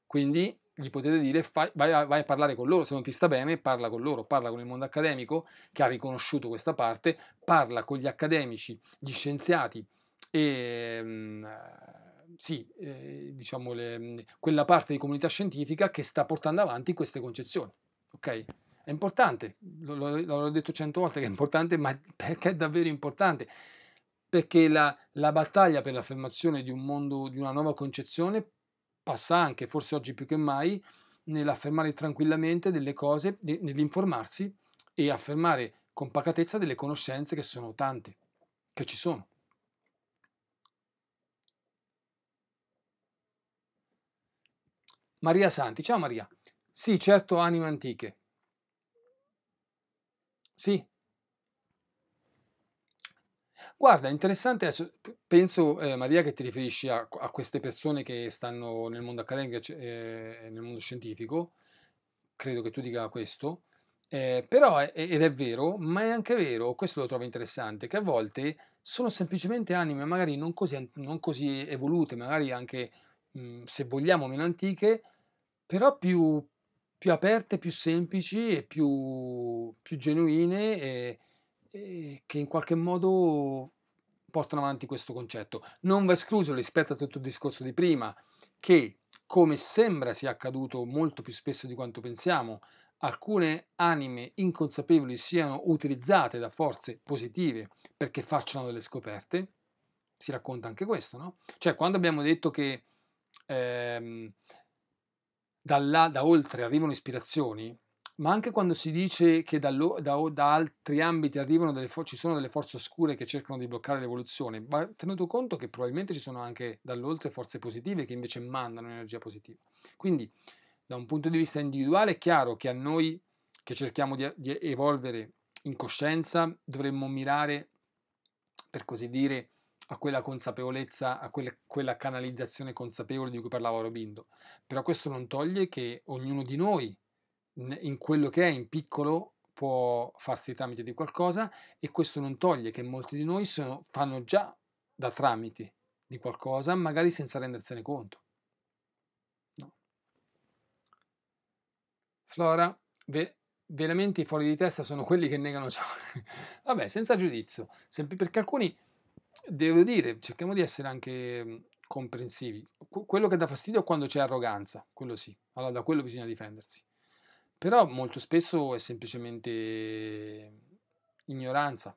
Quindi gli potete dire fai, vai, a, vai, a, parlare con loro, se non ti sta bene parla con loro, parla con il mondo accademico che ha riconosciuto questa parte, parla con gli accademici, gli scienziati e mm, eh, sì, eh, diciamo le, mm, quella parte di comunità scientifica che sta portando avanti queste concezioni. Okay? È importante, l'ho detto cento volte che è importante, ma perché è davvero importante? Perché la, la battaglia per l'affermazione di un mondo, di una nuova concezione, passa anche, forse oggi più che mai, nell'affermare tranquillamente delle cose, nell'informarsi e affermare con pacatezza delle conoscenze che sono tante, che ci sono. Maria Santi, ciao Maria. Sì, certo, anime antiche. Sì. Guarda, interessante, penso eh, Maria che ti riferisci a, a queste persone che stanno nel mondo accademico e cioè, eh, nel mondo scientifico, credo che tu dica questo, eh, però, è, ed è vero, ma è anche vero, questo lo trovo interessante, che a volte sono semplicemente anime magari non così, non così evolute, magari anche, mh, mhmm, se vogliamo, meno antiche, però più, più aperte, più semplici e più, più genuine e, e che in qualche modo portano avanti questo concetto. Non va escluso rispetto a tutto il discorso di prima che, come sembra sia accaduto molto più spesso di quanto pensiamo, alcune anime inconsapevoli siano utilizzate da forze positive perché facciano delle scoperte. Si racconta anche questo, no? Cioè, quando abbiamo detto che ehm, da, là, da oltre arrivano ispirazioni, ma anche quando si dice che da, da, da altri ambiti delle ci sono delle forze oscure che cercano di bloccare l'evoluzione, va tenuto conto che probabilmente ci sono anche dall'oltre forze positive che invece mandano energia positiva. Quindi, da un punto di vista individuale, è chiaro che a noi che cerchiamo di, di evolvere in coscienza dovremmo mirare, per così dire, a quella consapevolezza, a quel, quella canalizzazione consapevole di cui parlava Robindo. Però questo non toglie che ognuno di noi, in quello che è, in piccolo, può farsi tramite di qualcosa e questo non toglie che molti di noi sono, fanno già da tramite di qualcosa, magari senza rendersene conto. No. Flora, ve, veramente i fuori di testa sono quelli che negano ciò. [LAUGHS] Vabbè, senza giudizio, sempre perché alcuni devo dire, cerchiamo di essere anche mhmm, comprensivi. Quello che dà fastidio è quando c'è arroganza, quello sì, allora da quello bisogna difendersi. Però molto spesso è semplicemente ignoranza,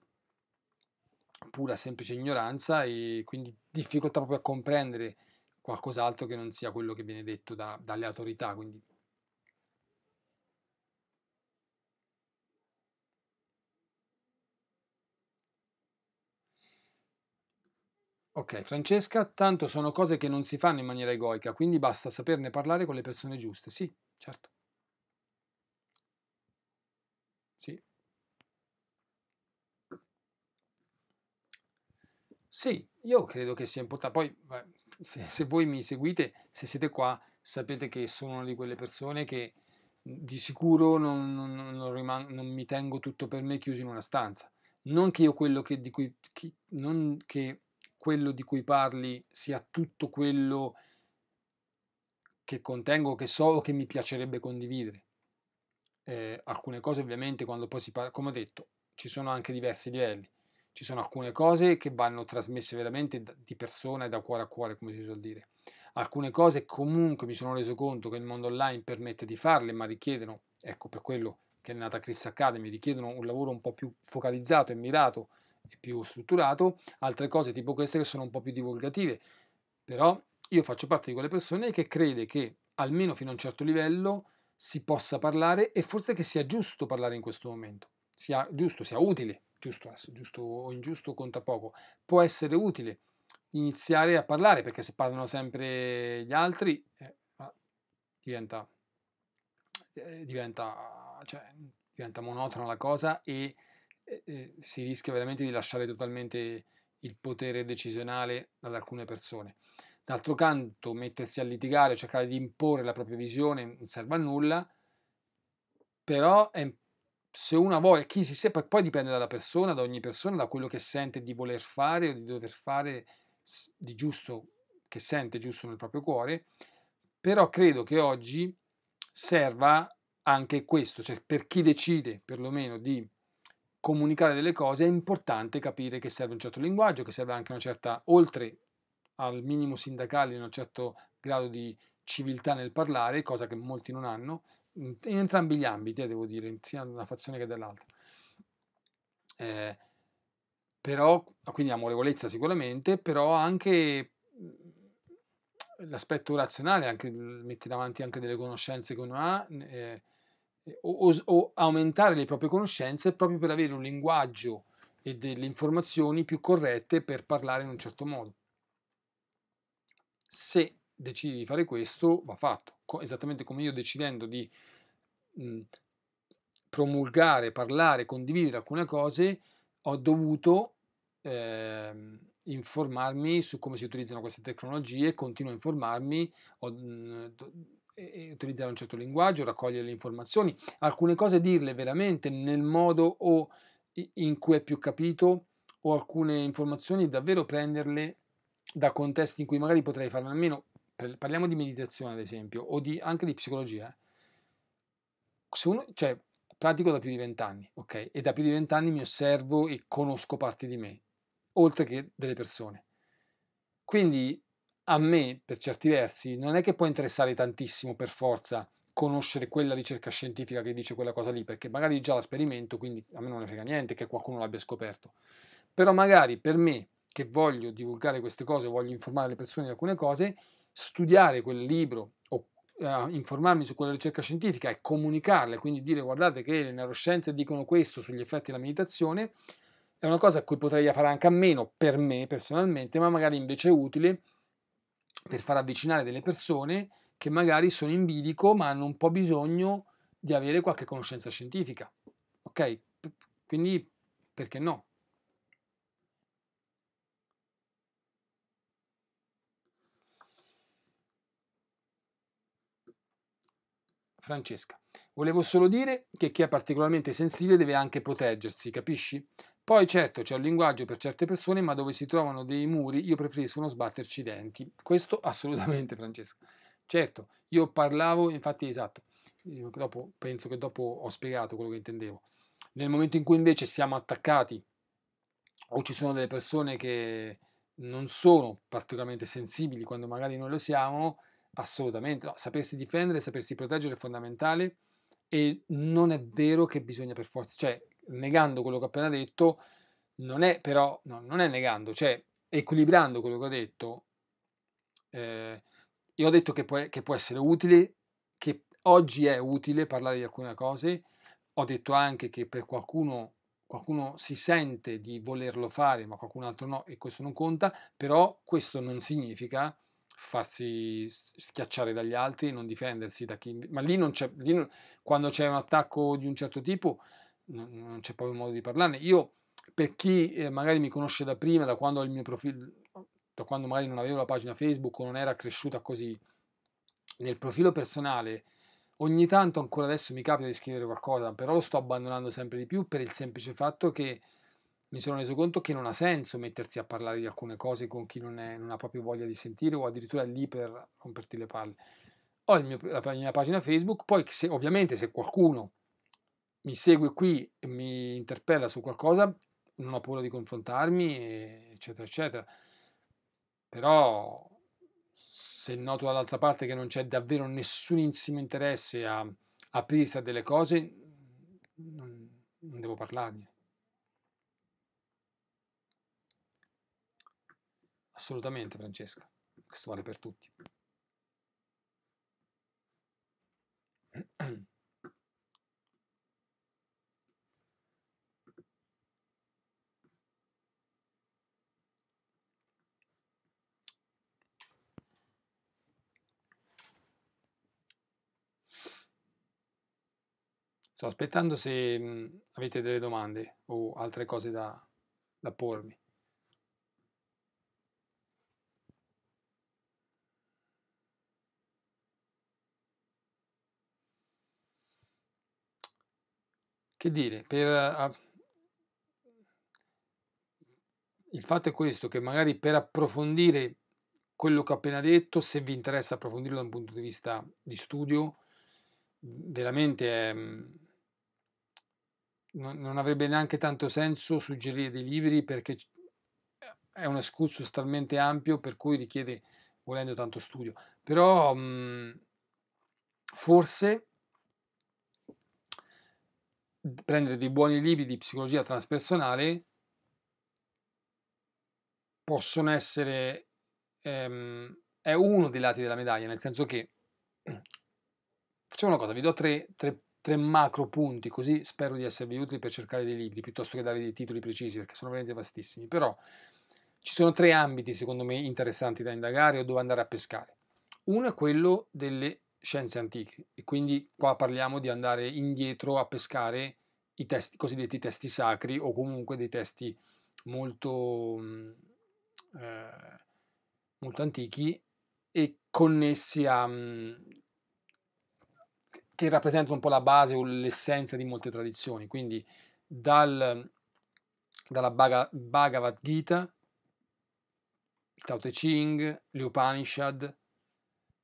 pura semplice ignoranza e quindi difficoltà proprio a comprendere qualcos'altro che non sia quello che viene detto da, dalle autorità, quindi Ok, Francesca, tanto sono cose che non si fanno in maniera egoica, quindi basta saperne parlare con le persone giuste. Sì, certo. Sì. Sì, io credo che sia importante. Poi, [LAUGHS] se, se voi mi seguite, se siete qua, sapete che sono una di quelle persone che di sicuro non, non, non, non, mi tengo tutto per me chiuso in una stanza. Non che io quello che, di cui, che, non che quello di cui parli sia tutto quello che contengo, che so che mi piacerebbe condividere. Eh, alcune cose ovviamente quando poi si parla, come ho detto, ci sono anche diversi livelli. Ci sono alcune cose che vanno trasmesse veramente di persona e da cuore a cuore, come si suol dire. Alcune cose comunque mi sono reso conto che il mondo online permette di farle, ma richiedono, ecco per quello che è nata Chris Academy, richiedono un lavoro un po' più focalizzato e mirato è più strutturato, altre cose tipo queste che sono un po' più divulgative, però io faccio parte di quelle persone che crede che almeno fino a un certo livello si possa parlare e forse che sia giusto parlare in questo momento, sia giusto, sia utile, giusto, giusto o ingiusto conta poco, può essere utile iniziare a parlare perché se parlano sempre gli altri eh, ah, diventa, eh, diventa, cioè, diventa monotona la cosa e si rischia veramente di lasciare totalmente il potere decisionale ad alcune persone. D'altro canto, mettersi a litigare, cercare di imporre la propria visione non serve a nulla, però è, se uno vuole, chi si sepa, poi dipende dalla persona, da ogni persona, da quello che sente di voler fare o di dover fare di giusto, che sente giusto nel proprio cuore, però credo che oggi serva anche questo, cioè per chi decide perlomeno di comunicare delle cose è importante capire che serve un certo linguaggio, che serve anche una certa, oltre al minimo sindacale, un certo grado di civiltà nel parlare, cosa che molti non hanno, in entrambi gli ambiti, eh, devo dire, sia da una fazione che dall'altra. Eh, però, quindi amorevolezza sicuramente, però anche l'aspetto razionale, anche, mette davanti anche delle conoscenze che uno ha, eh, eh, o, o, o aumentare le proprie conoscenze proprio per avere un linguaggio e delle informazioni più corrette per parlare in un certo modo. Se decidi di fare questo, va fatto, esattamente come io decidendo di mh, promulgare, parlare, condividere alcune cose, ho dovuto eh, informarmi su come si utilizzano queste tecnologie, continuo a informarmi, ho, mh, e utilizzare un certo linguaggio, raccogliere le informazioni, alcune cose dirle veramente nel modo o in cui è più capito o alcune informazioni davvero prenderle da contesti in cui magari potrei farne almeno, parliamo di meditazione ad esempio, o di, anche di psicologia. Eh. Se uno, cioè, pratico da più di vent'anni, ok? E da più di vent'anni mi osservo e conosco parti di me, oltre che delle persone. Quindi a me, per certi versi, non è che può interessare tantissimo per forza conoscere quella ricerca scientifica che dice quella cosa lì, perché magari già la sperimento, quindi a me non ne frega niente che qualcuno l'abbia scoperto. Però magari per me, che voglio divulgare queste cose, voglio informare le persone di alcune cose, studiare quel libro o eh, informarmi su quella ricerca scientifica e comunicarla, quindi dire guardate che le neuroscienze dicono questo sugli effetti della meditazione, è una cosa a cui potrei fare anche a meno per me personalmente, ma magari invece è utile per far avvicinare delle persone che magari sono in bilico ma hanno un po' bisogno di avere qualche conoscenza scientifica. Ok? Quindi perché no? Francesca. Volevo solo dire che chi è particolarmente sensibile deve anche proteggersi, capisci? Poi certo c'è un linguaggio per certe persone, ma dove si trovano dei muri io preferisco non sbatterci i denti. Questo [LAUGHS] assolutamente Francesco. Certo, io parlavo, infatti esatto, dopo, penso che dopo ho spiegato quello che intendevo. Nel momento in cui invece siamo attaccati o ci sono delle persone che non sono particolarmente sensibili quando magari noi lo siamo, assolutamente, no, sapersi difendere, sapersi proteggere è fondamentale e non è vero che bisogna per forza, cioè negando quello che ho appena detto, non è però, no, non è negando, cioè equilibrando quello che ho detto, eh, io ho detto che può, che può essere utile, che oggi è utile parlare di alcune cose, ho detto anche che per qualcuno qualcuno si sente di volerlo fare ma qualcun altro no e questo non conta, però questo non significa farsi schiacciare dagli altri, non difendersi da chi... Ma lì, non c'è, lì non... quando c'è un attacco di un certo tipo non c'è proprio modo di parlarne. Io, per chi eh, magari mi conosce da prima, da quando il mio profilo, da quando magari non avevo la pagina Facebook o non era cresciuta così, nel profilo personale, ogni tanto ancora adesso mi capita di scrivere qualcosa, però lo sto abbandonando sempre di più per il semplice fatto che mi sono reso conto che non ha senso mettersi a parlare di alcune cose con chi non, è, non ha proprio voglia di sentire o addirittura è lì per romperti le palle. Ho mio, la mia pagina Facebook, poi se, ovviamente se qualcuno mi segue qui e mi interpella su qualcosa, non ho paura di confrontarmi, eccetera, eccetera. Però se noto dall'altra parte che non c'è davvero nessunissimo interesse a aprirsi a delle cose, non, non devo parlarne. Assolutamente, Francesca. Questo vale per tutti. [CLEARS THROAT] Sto aspettando se mh, mhmm, avete delle domande o altre cose da, da pormi. Che dire, per, uh, il fatto è questo, che magari per approfondire quello che ho appena detto, se vi interessa approfondirlo da un punto di vista di studio, veramente è... Mh, mhmm, non, non avrebbe neanche tanto senso suggerire dei libri perché eh, è un excursus talmente ampio per cui richiede volendo tanto studio. Però mh, mhmm, forse prendere dei buoni libri di psicologia transpersonale possono essere ehm, è uno dei lati della medaglia, nel senso che [CLEARS THROAT] facciamo una cosa, vi do tre, tre tre macro punti, così spero di esservi utili per cercare dei libri, piuttosto che dare dei titoli precisi, perché sono veramente vastissimi. Però ci sono tre ambiti, secondo me, interessanti da indagare o dove andare a pescare. Uno è quello delle scienze antiche, e quindi qua parliamo di andare indietro a pescare i testi, cosiddetti testi sacri o comunque dei testi molto, mm, eh, molto antichi e connessi a, mm, che rappresentano un po' la base o l'essenza di molte tradizioni, quindi dal, dalla Bhagavad Gita, il Tao Te Ching, le Upanishad,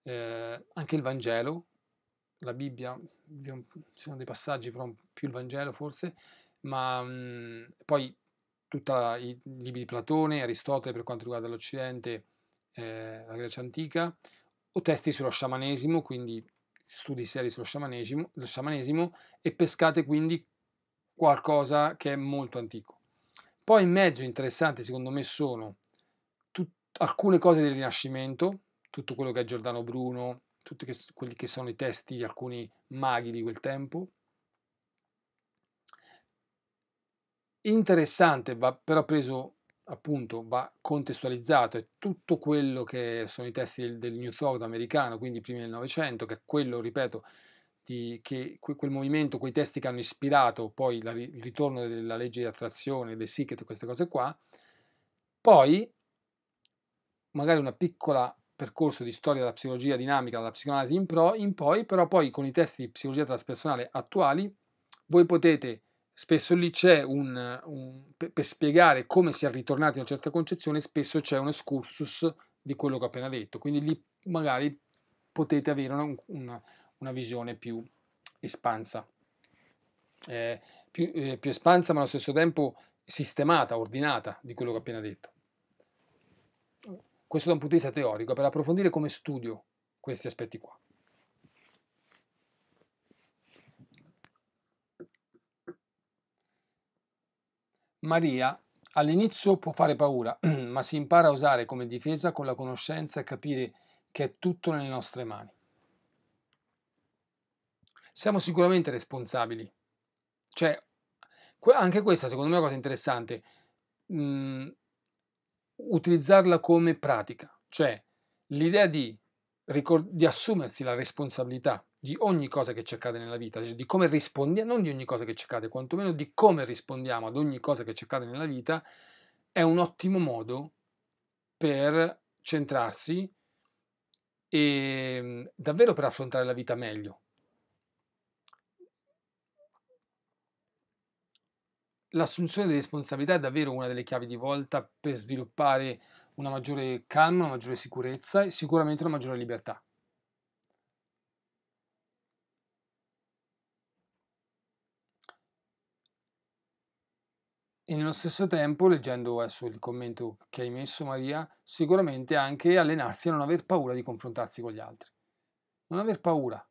eh, anche il Vangelo, la Bibbia, ci sono dei passaggi, però più il Vangelo forse, ma mh, mm, poi tutti i libri di Platone, Aristotele per quanto riguarda l'Occidente, eh, la Grecia antica, o testi sullo sciamanesimo, quindi studi seri sullo sciamanesimo, sciamanesimo e pescate quindi qualcosa che è molto antico. Poi in mezzo interessanti secondo me sono tut- alcune cose del Rinascimento, tutto quello che è Giordano Bruno, tutti che, quelli che sono i testi di alcuni maghi di quel tempo. Interessante, va però preso appunto va contestualizzato è tutto quello che sono i testi del, del New Thought americano, quindi prima del Novecento, che è quello, ripeto, di, che quel movimento, quei testi che hanno ispirato poi la, il ritorno della legge di attrazione, dei secret, queste cose qua, poi magari una piccola percorso di storia della psicologia dinamica, dalla psicoanalisi in, pro, in poi, però poi con i testi di psicologia traspersonale attuali voi potete spesso lì c'è un, un, per spiegare come si è ritornati a una certa concezione, spesso c'è un excursus di quello che ho appena detto, quindi lì magari potete avere una, una, una visione più espansa, eh, più, eh, più espansa ma allo stesso tempo sistemata, ordinata di quello che ho appena detto. Questo da un punto di vista teorico, per approfondire come studio questi aspetti qua. Maria all'inizio può fare paura, [CLEARS THROAT] ma si impara a usare come difesa con la conoscenza e capire che è tutto nelle nostre mani. Siamo sicuramente responsabili. Cioè, anche questa secondo me è una cosa interessante, mh, mm, utilizzarla come pratica, cioè l'idea di, di assumersi la responsabilità di ogni cosa che ci accade nella vita, cioè di come rispondiamo, non di ogni cosa che ci accade, quantomeno di come rispondiamo ad ogni cosa che ci accade nella vita, è un ottimo modo per centrarsi e mm, davvero per affrontare la vita meglio. L'assunzione di responsabilità è davvero una delle chiavi di volta per sviluppare una maggiore calma, una maggiore sicurezza e sicuramente una maggiore libertà. e nello stesso tempo, leggendo adesso eh, il commento che hai messo Maria, sicuramente anche allenarsi a non aver paura di confrontarsi con gli altri. Non aver paura.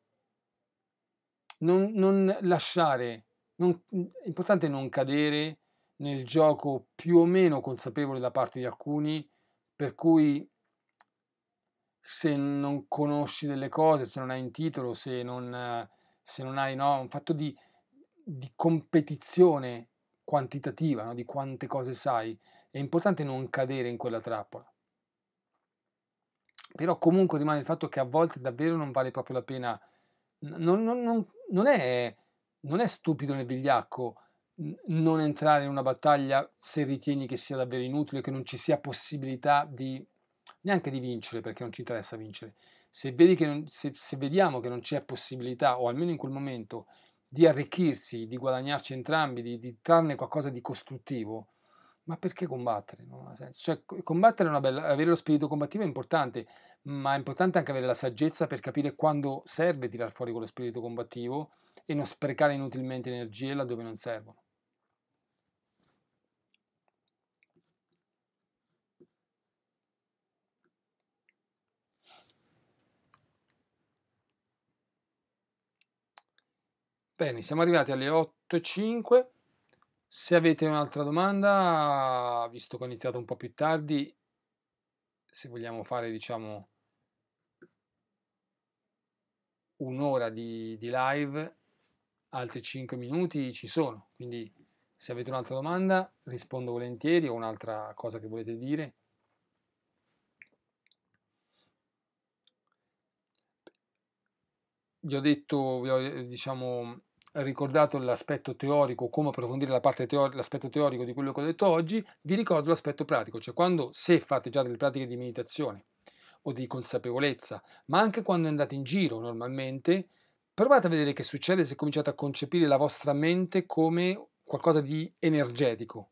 Non, non lasciare, non, è importante non cadere nel gioco più o meno consapevole da parte di alcuni, per cui se non conosci delle cose, se non hai un titolo, se non, se non hai no, un fatto di, di competizione quantitativa, no? di quante cose sai. È importante non cadere in quella trappola. Però comunque rimane il fatto che a volte davvero non vale proprio la pena. Non, non, non, non è, è, stupido né vigliacco non entrare in una battaglia se ritieni che sia davvero inutile, che non ci sia possibilità di, neanche di vincere, perché non ci interessa vincere. Se, vedi che se, se vediamo che non c'è possibilità, o almeno in quel momento, di arricchirsi, di guadagnarci entrambi, di, di trarne qualcosa di costruttivo, ma perché combattere? Non ha senso. Cioè, combattere è una bella, avere lo spirito combattivo è importante, ma è importante anche avere la saggezza per capire quando serve tirar fuori quello spirito combattivo e non sprecare inutilmente energie laddove non servono. Bene, siamo arrivati alle 8 e 5. Se avete un'altra domanda, visto che ho iniziato un po' più tardi, se vogliamo fare, diciamo, un'ora di, di live, altri 5 minuti ci sono. Quindi se avete un'altra domanda, rispondo volentieri o un'altra cosa che volete dire. Vi ho detto, vi ho, diciamo, ricordato l'aspetto teorico, come approfondire la parte teori- l'aspetto teorico di quello che ho detto oggi, vi ricordo l'aspetto pratico, cioè quando, se fate già delle pratiche di meditazione o di consapevolezza, ma anche quando andate in giro normalmente, provate a vedere che succede se cominciate a concepire la vostra mente come qualcosa di energetico,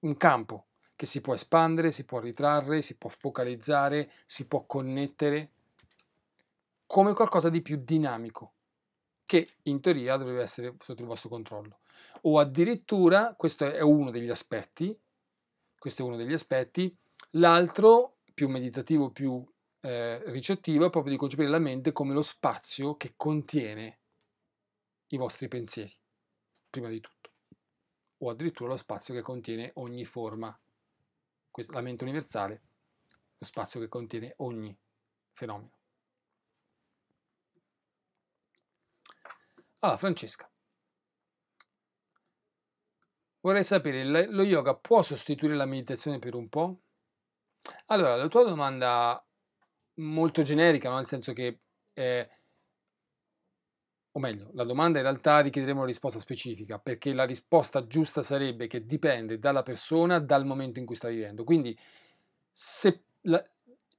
un campo che si può espandere, si può ritrarre, si può focalizzare, si può connettere, come qualcosa di più dinamico che in teoria dovrebbe essere sotto il vostro controllo. O addirittura, questo è uno degli aspetti, questo è uno degli aspetti, l'altro, più meditativo, più eh, ricettivo, è proprio di concepire la mente come lo spazio che contiene i vostri pensieri, prima di tutto, o addirittura lo spazio che contiene ogni forma, la mente universale, lo spazio che contiene ogni fenomeno. Ah, Francesca. Vorrei sapere, lo yoga può sostituire la meditazione per un po'? Allora, la tua domanda molto generica, no? nel senso che, eh, o meglio, la domanda in realtà richiederemo una risposta specifica, perché la risposta giusta sarebbe che dipende dalla persona, dal momento in cui sta vivendo. Quindi, se la,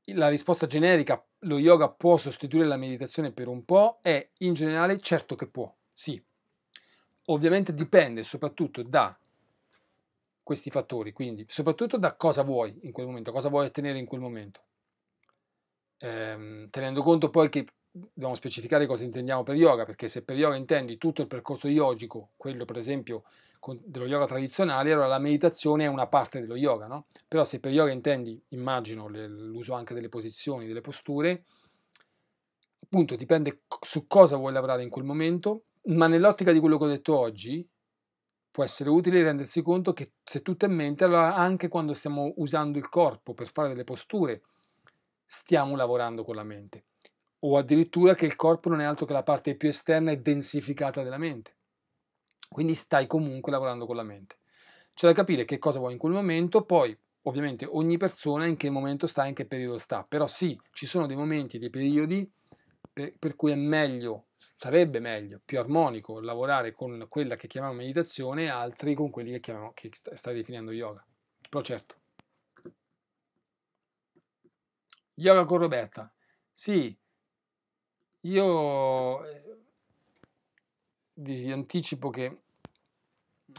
la risposta generica lo yoga può sostituire la meditazione per un po' è in generale certo che può, sì. Ovviamente dipende soprattutto da questi fattori, quindi soprattutto da cosa vuoi in quel momento, cosa vuoi ottenere in quel momento. Ehm, tenendo conto poi che dobbiamo specificare cosa intendiamo per yoga, perché se per yoga intendi tutto il percorso yogico, quello per esempio dello yoga tradizionale, allora la meditazione è una parte dello yoga, no? Però se per yoga intendi, immagino, l'uso anche delle posizioni, delle posture, appunto dipende su cosa vuoi lavorare in quel momento, ma nell'ottica di quello che ho detto oggi, può essere utile rendersi conto che se tutto è mente, allora anche quando stiamo usando il corpo per fare delle posture, stiamo lavorando con la mente. O addirittura che il corpo non è altro che la parte più esterna e densificata della mente. Quindi stai comunque lavorando con la mente. C'è da capire che cosa vuoi in quel momento, poi ovviamente ogni persona in che momento sta, in che periodo sta, però sì, ci sono dei momenti, dei periodi per, per cui è meglio, sarebbe meglio, più armonico lavorare con quella che chiamiamo meditazione e altri con quelli che, chiamiamo, che stai definendo yoga. Però certo. Yoga con Roberta. Sì, io eh, vi anticipo che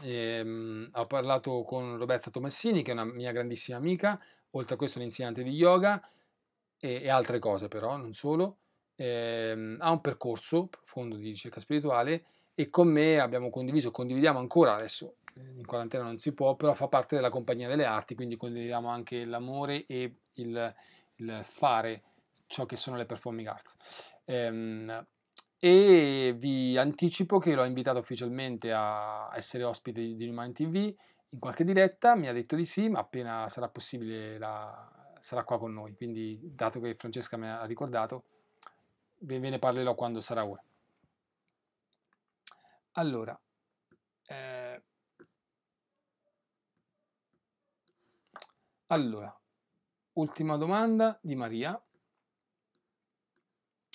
ehm, ho parlato con Roberta Tomessini, che è una mia grandissima amica, oltre a questo un'insegnante di yoga e, e altre cose però, non solo. Ehm, ha un percorso profondo di ricerca spirituale e con me abbiamo condiviso, condividiamo ancora adesso eh, in quarantena non si può, però fa parte della compagnia delle arti, quindi condividiamo anche l'amore e il, il fare ciò che sono le performing arts. Ehm, e vi anticipo che l'ho invitato ufficialmente a essere ospite di Human TV in qualche diretta, mi ha detto di sì, ma appena sarà possibile la, sarà qua con noi, quindi dato che Francesca me ha ricordato, ve, ne parlerò quando sarà ora. Allora, eh, allora, ultima domanda di Maria.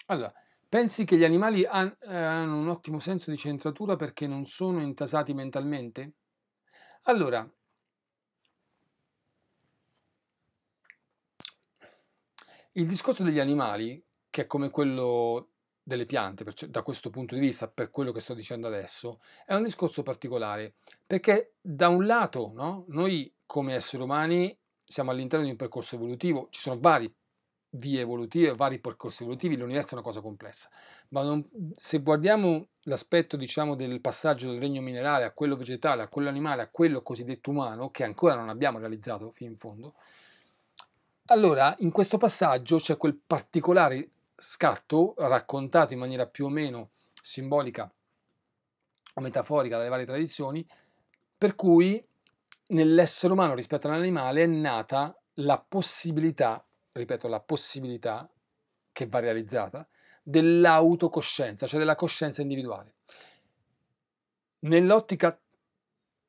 Allora, Pensi che gli animali han, eh, hanno un ottimo senso di centratura perché non sono intasati mentalmente? Allora, il discorso degli animali, che è come quello delle piante, per, da questo punto di vista, per quello che sto dicendo adesso, è un discorso particolare, perché da un lato no, noi come esseri umani siamo all'interno di un percorso evolutivo, ci sono vari vie evolutive, vari percorsi evolutivi, l'universo è una cosa complessa, ma non, se guardiamo l'aspetto diciamo, del passaggio dal regno minerale a quello vegetale, a quello animale, a quello cosiddetto umano, che ancora non abbiamo realizzato fino in fondo, allora in questo passaggio c'è quel particolare scatto raccontato in maniera più o meno simbolica o metaforica dalle varie tradizioni, per cui nell'essere umano rispetto all'animale è nata la possibilità ripeto, la possibilità, che va realizzata, dell'autocoscienza, cioè della coscienza individuale. Nell'ottica,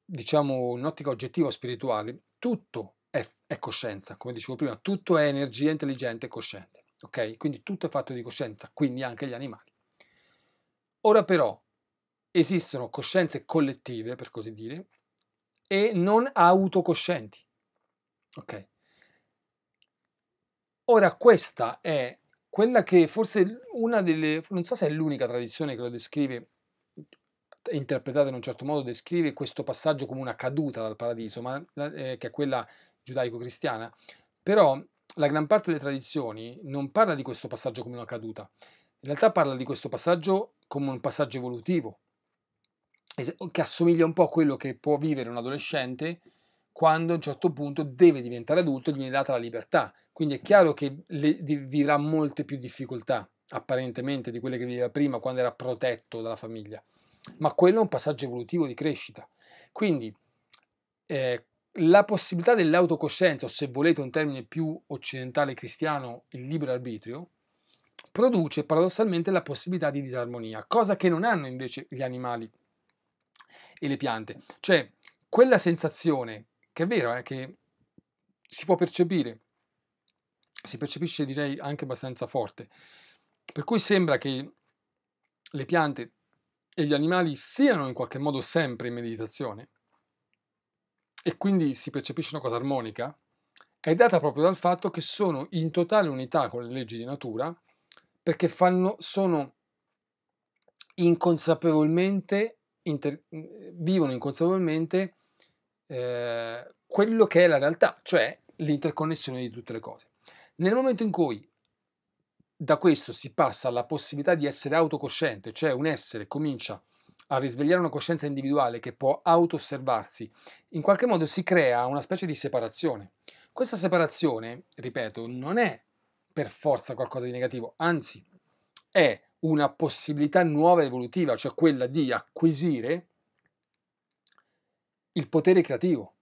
diciamo, un'ottica oggettiva spirituale, tutto è, è, coscienza, come dicevo prima, tutto è energia intelligente e cosciente, ok? Quindi tutto è fatto di coscienza, quindi anche gli animali. Ora però esistono coscienze collettive, per così dire, e non autocoscienti, ok? Ora, questa è quella che forse una delle, non so se è l'unica tradizione che lo descrive, interpretata in un certo modo, descrive questo passaggio come una caduta dal paradiso, ma, eh, che è quella giudaico-cristiana, però la gran parte delle tradizioni non parla di questo passaggio come una caduta, in realtà parla di questo passaggio come un passaggio evolutivo, che assomiglia un po' a quello che può vivere un adolescente quando a un certo punto deve diventare adulto e gli viene data la libertà quindi è chiaro che le, di, vivrà molte più difficoltà, apparentemente, di quelle che viveva prima, quando era protetto dalla famiglia. Ma quello è un passaggio evolutivo di crescita. Quindi eh, la possibilità dell'autocoscienza, o se volete un termine più occidentale cristiano, il libero arbitrio, produce paradossalmente la possibilità di disarmonia, cosa che non hanno invece gli animali e le piante. Cioè, quella sensazione, che è vero, eh, che si può percepire, si percepisce direi anche abbastanza forte. Per cui sembra che le piante e gli animali siano in qualche modo sempre in meditazione e quindi si percepisce una cosa armonica, è data proprio dal fatto che sono in totale unità con le leggi di natura perché fanno, sono inconsapevolmente, inter, vivono inconsapevolmente eh, quello che è la realtà, cioè l'interconnessione di tutte le cose. Nel momento in cui da questo si passa alla possibilità di essere autocosciente, cioè un essere comincia a risvegliare una coscienza individuale che può auto-osservarsi, in qualche modo si crea una specie di separazione. Questa separazione, ripeto, non è per forza qualcosa di negativo, anzi è una possibilità nuova evolutiva, cioè quella di acquisire il potere creativo.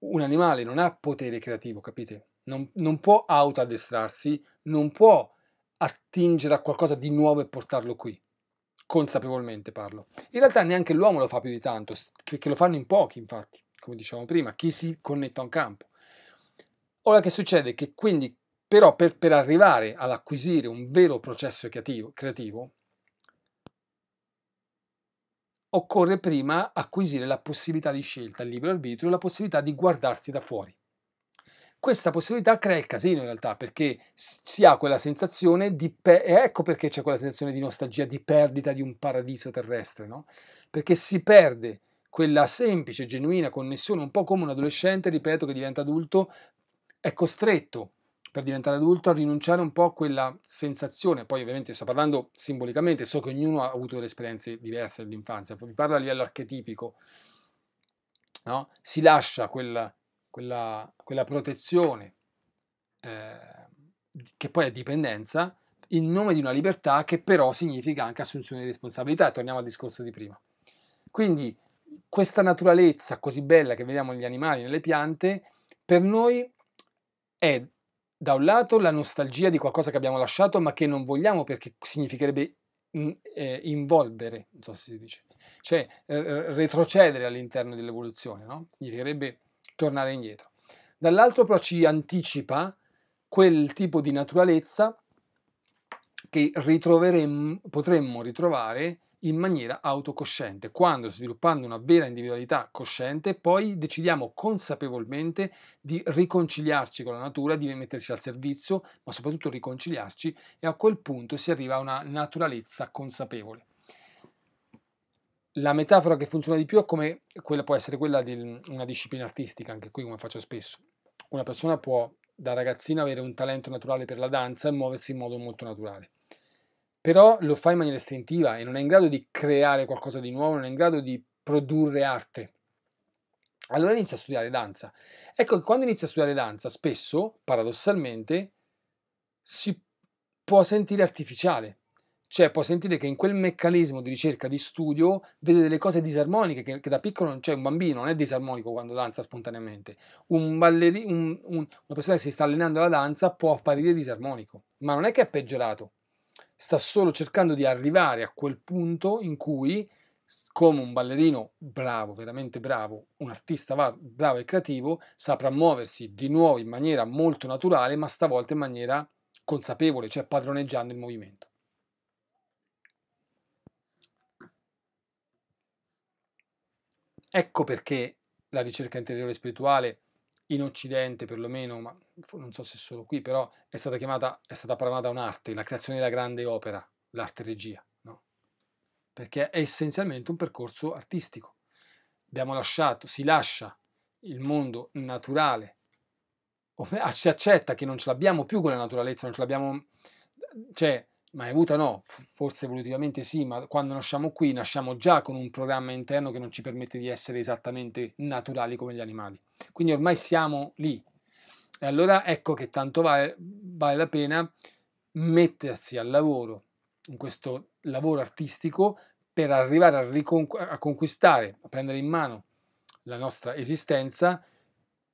Un animale non ha potere creativo, capite? non, non può autoaddestrarsi, non può attingere a qualcosa di nuovo e portarlo qui. Consapevolmente parlo. In realtà neanche l'uomo lo fa più di tanto, che, che lo fanno in pochi, infatti, come dicevamo prima, chi si connetta a un campo. Ora che succede? Che quindi, però, per, per arrivare ad acquisire un vero processo creativo, creativo, occorre prima acquisire la possibilità di scelta, il libero arbitrio, la possibilità di guardarsi da fuori questa possibilità crea il casino in realtà perché si ha quella sensazione di pe- ecco perché c'è quella sensazione di nostalgia di perdita di un paradiso terrestre, no? Perché si perde quella semplice, genuina connessione, un po' come un adolescente, ripeto, che diventa adulto, è costretto per diventare adulto a rinunciare un po' a quella sensazione. Poi ovviamente sto parlando simbolicamente, so che ognuno ha avuto delle esperienze diverse dell'infanzia, vi parlo a livello archetipico, no? si lascia quel, quella, quella protezione eh, che poi è dipendenza, in nome di una libertà che però significa anche assunzione di responsabilità, e torniamo al discorso di prima. Quindi questa naturalezza così bella che vediamo negli animali, nelle piante, per noi è da un lato la nostalgia di qualcosa che abbiamo lasciato ma che non vogliamo perché significherebbe mm, eh, involvere, non so se si dice, cioè eh, eh retrocedere all'interno dell'evoluzione, no? Significherebbe tornare indietro. Dall'altro però ci anticipa quel tipo di naturalezza che potremmo ritrovare in maniera autocosciente, quando sviluppando una vera individualità cosciente poi decidiamo consapevolmente di riconciliarci con la natura, di metterci al servizio, ma soprattutto riconciliarci e a quel punto si arriva a una naturalezza consapevole. La metafora che funziona di più è come quella può essere quella di una disciplina artistica, anche qui come faccio spesso. Una persona può da ragazzina avere un talento naturale per la danza e muoversi in modo molto naturale. Però lo fa in maniera istintiva e non è in grado di creare qualcosa di nuovo, non è in grado di produrre arte. Allora inizia a studiare danza. Ecco che quando inizia a studiare danza, spesso, paradossalmente, si può sentire artificiale, cioè può sentire che in quel meccanismo di ricerca, di studio, vede delle cose disarmoniche, che, che da piccolo cioè un bambino non è disarmonico quando danza spontaneamente. Un balleri, un, un, una persona che si sta allenando alla danza può apparire disarmonico, ma non è che è peggiorato, sta solo cercando di arrivare a quel punto in cui come un ballerino bravo, veramente bravo, un artista bravo e creativo, saprà muoversi di nuovo in maniera molto naturale, ma stavolta in maniera consapevole, cioè padroneggiando il movimento. Ecco perché la ricerca interiore spirituale in Occidente perlomeno, ma non so se solo qui, però è stata chiamata, è stata paragonata un'arte, la creazione della grande opera, l'arte regia, no? Perché è essenzialmente un percorso artistico. Abbiamo lasciato, si lascia il mondo naturale, [LAUGHS] si accetta che non ce l'abbiamo più con la naturalezza, non ce l'abbiamo, cioè ma è avuta no, forse evolutivamente sì, ma quando nasciamo qui nasciamo già con un programma interno che non ci permette di essere esattamente naturali come gli animali. Quindi ormai siamo lì. E allora ecco che tanto vale, vale la pena mettersi al lavoro, in questo lavoro artistico, per arrivare a, riconqu- a conquistare, a prendere in mano la nostra esistenza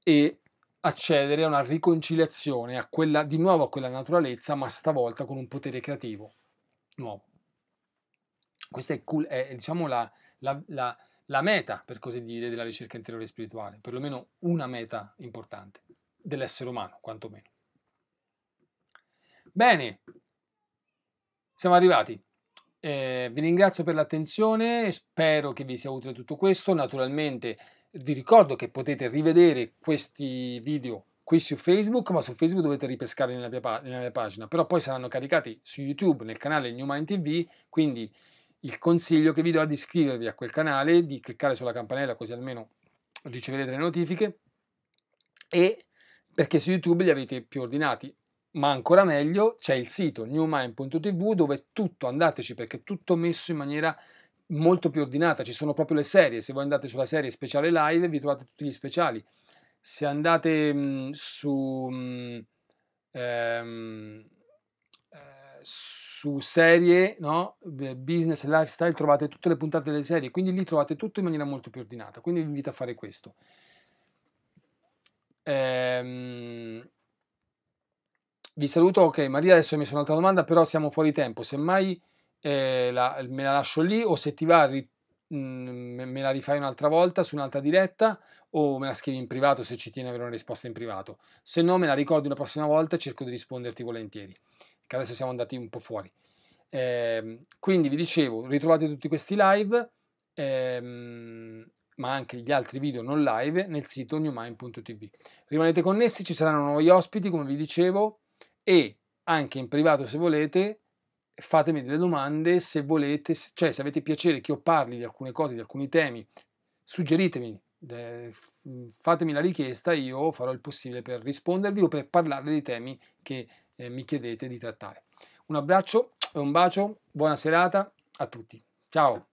e accedere a una riconciliazione, a quella, di nuovo a quella naturalezza, ma stavolta con un potere creativo nuovo. Questa è, cool, è diciamo, la, la, la, la meta, per così dire, della ricerca interiore spirituale, perlomeno una meta importante dell'essere umano, quantomeno. Bene, siamo arrivati. Eh, vi ringrazio per l'attenzione, spero che vi sia utile tutto questo. Naturalmente vi ricordo che potete rivedere questi video qui su Facebook, ma su Facebook dovete ripescarli nella mia, nella mia pagina, però poi saranno caricati su YouTube nel canale New Mind TV, quindi il consiglio che vi do è di iscrivervi a quel canale, di cliccare sulla campanella così almeno riceverete le notifiche e perché su YouTube li avete più ordinati, ma ancora meglio c'è il sito newmind.tv dove tutto, andateci perché è tutto messo in maniera molto più ordinata, ci sono proprio le serie, se voi andate sulla serie speciale live vi trovate tutti gli speciali, se andate mh, mm, su, mh, mm, ehm, eh, su serie, no? business e lifestyle trovate tutte le puntate delle serie, quindi lì trovate tutto in maniera molto più ordinata, quindi vi invito a fare questo. Ehm, vi saluto, ok Maria adesso mi sono un'altra domanda, però siamo fuori tempo, semmai eh, la, me la lascio lì o se ti va ri, mh, mhmm, me la rifai un'altra volta su un'altra diretta o me la scrivi in privato se ci tieni ad avere una risposta in privato. Se no me la ricordi una prossima volta e cerco di risponderti volentieri, che adesso siamo andati un po' fuori. Eh, quindi vi dicevo, ritrovate tutti questi live, ehm, ma anche gli altri video non live nel sito newmind.tv. Rimanete connessi, ci saranno nuovi ospiti, come vi dicevo, e anche in privato se volete fatemi delle domande se volete, cioè se avete piacere che io parli di alcune cose, di alcuni temi, suggeritemi, fatemi la richiesta, io farò il possibile per rispondervi o per parlare dei temi che eh, mi chiedete di trattare. Un abbraccio e un bacio, buona serata a tutti. Ciao!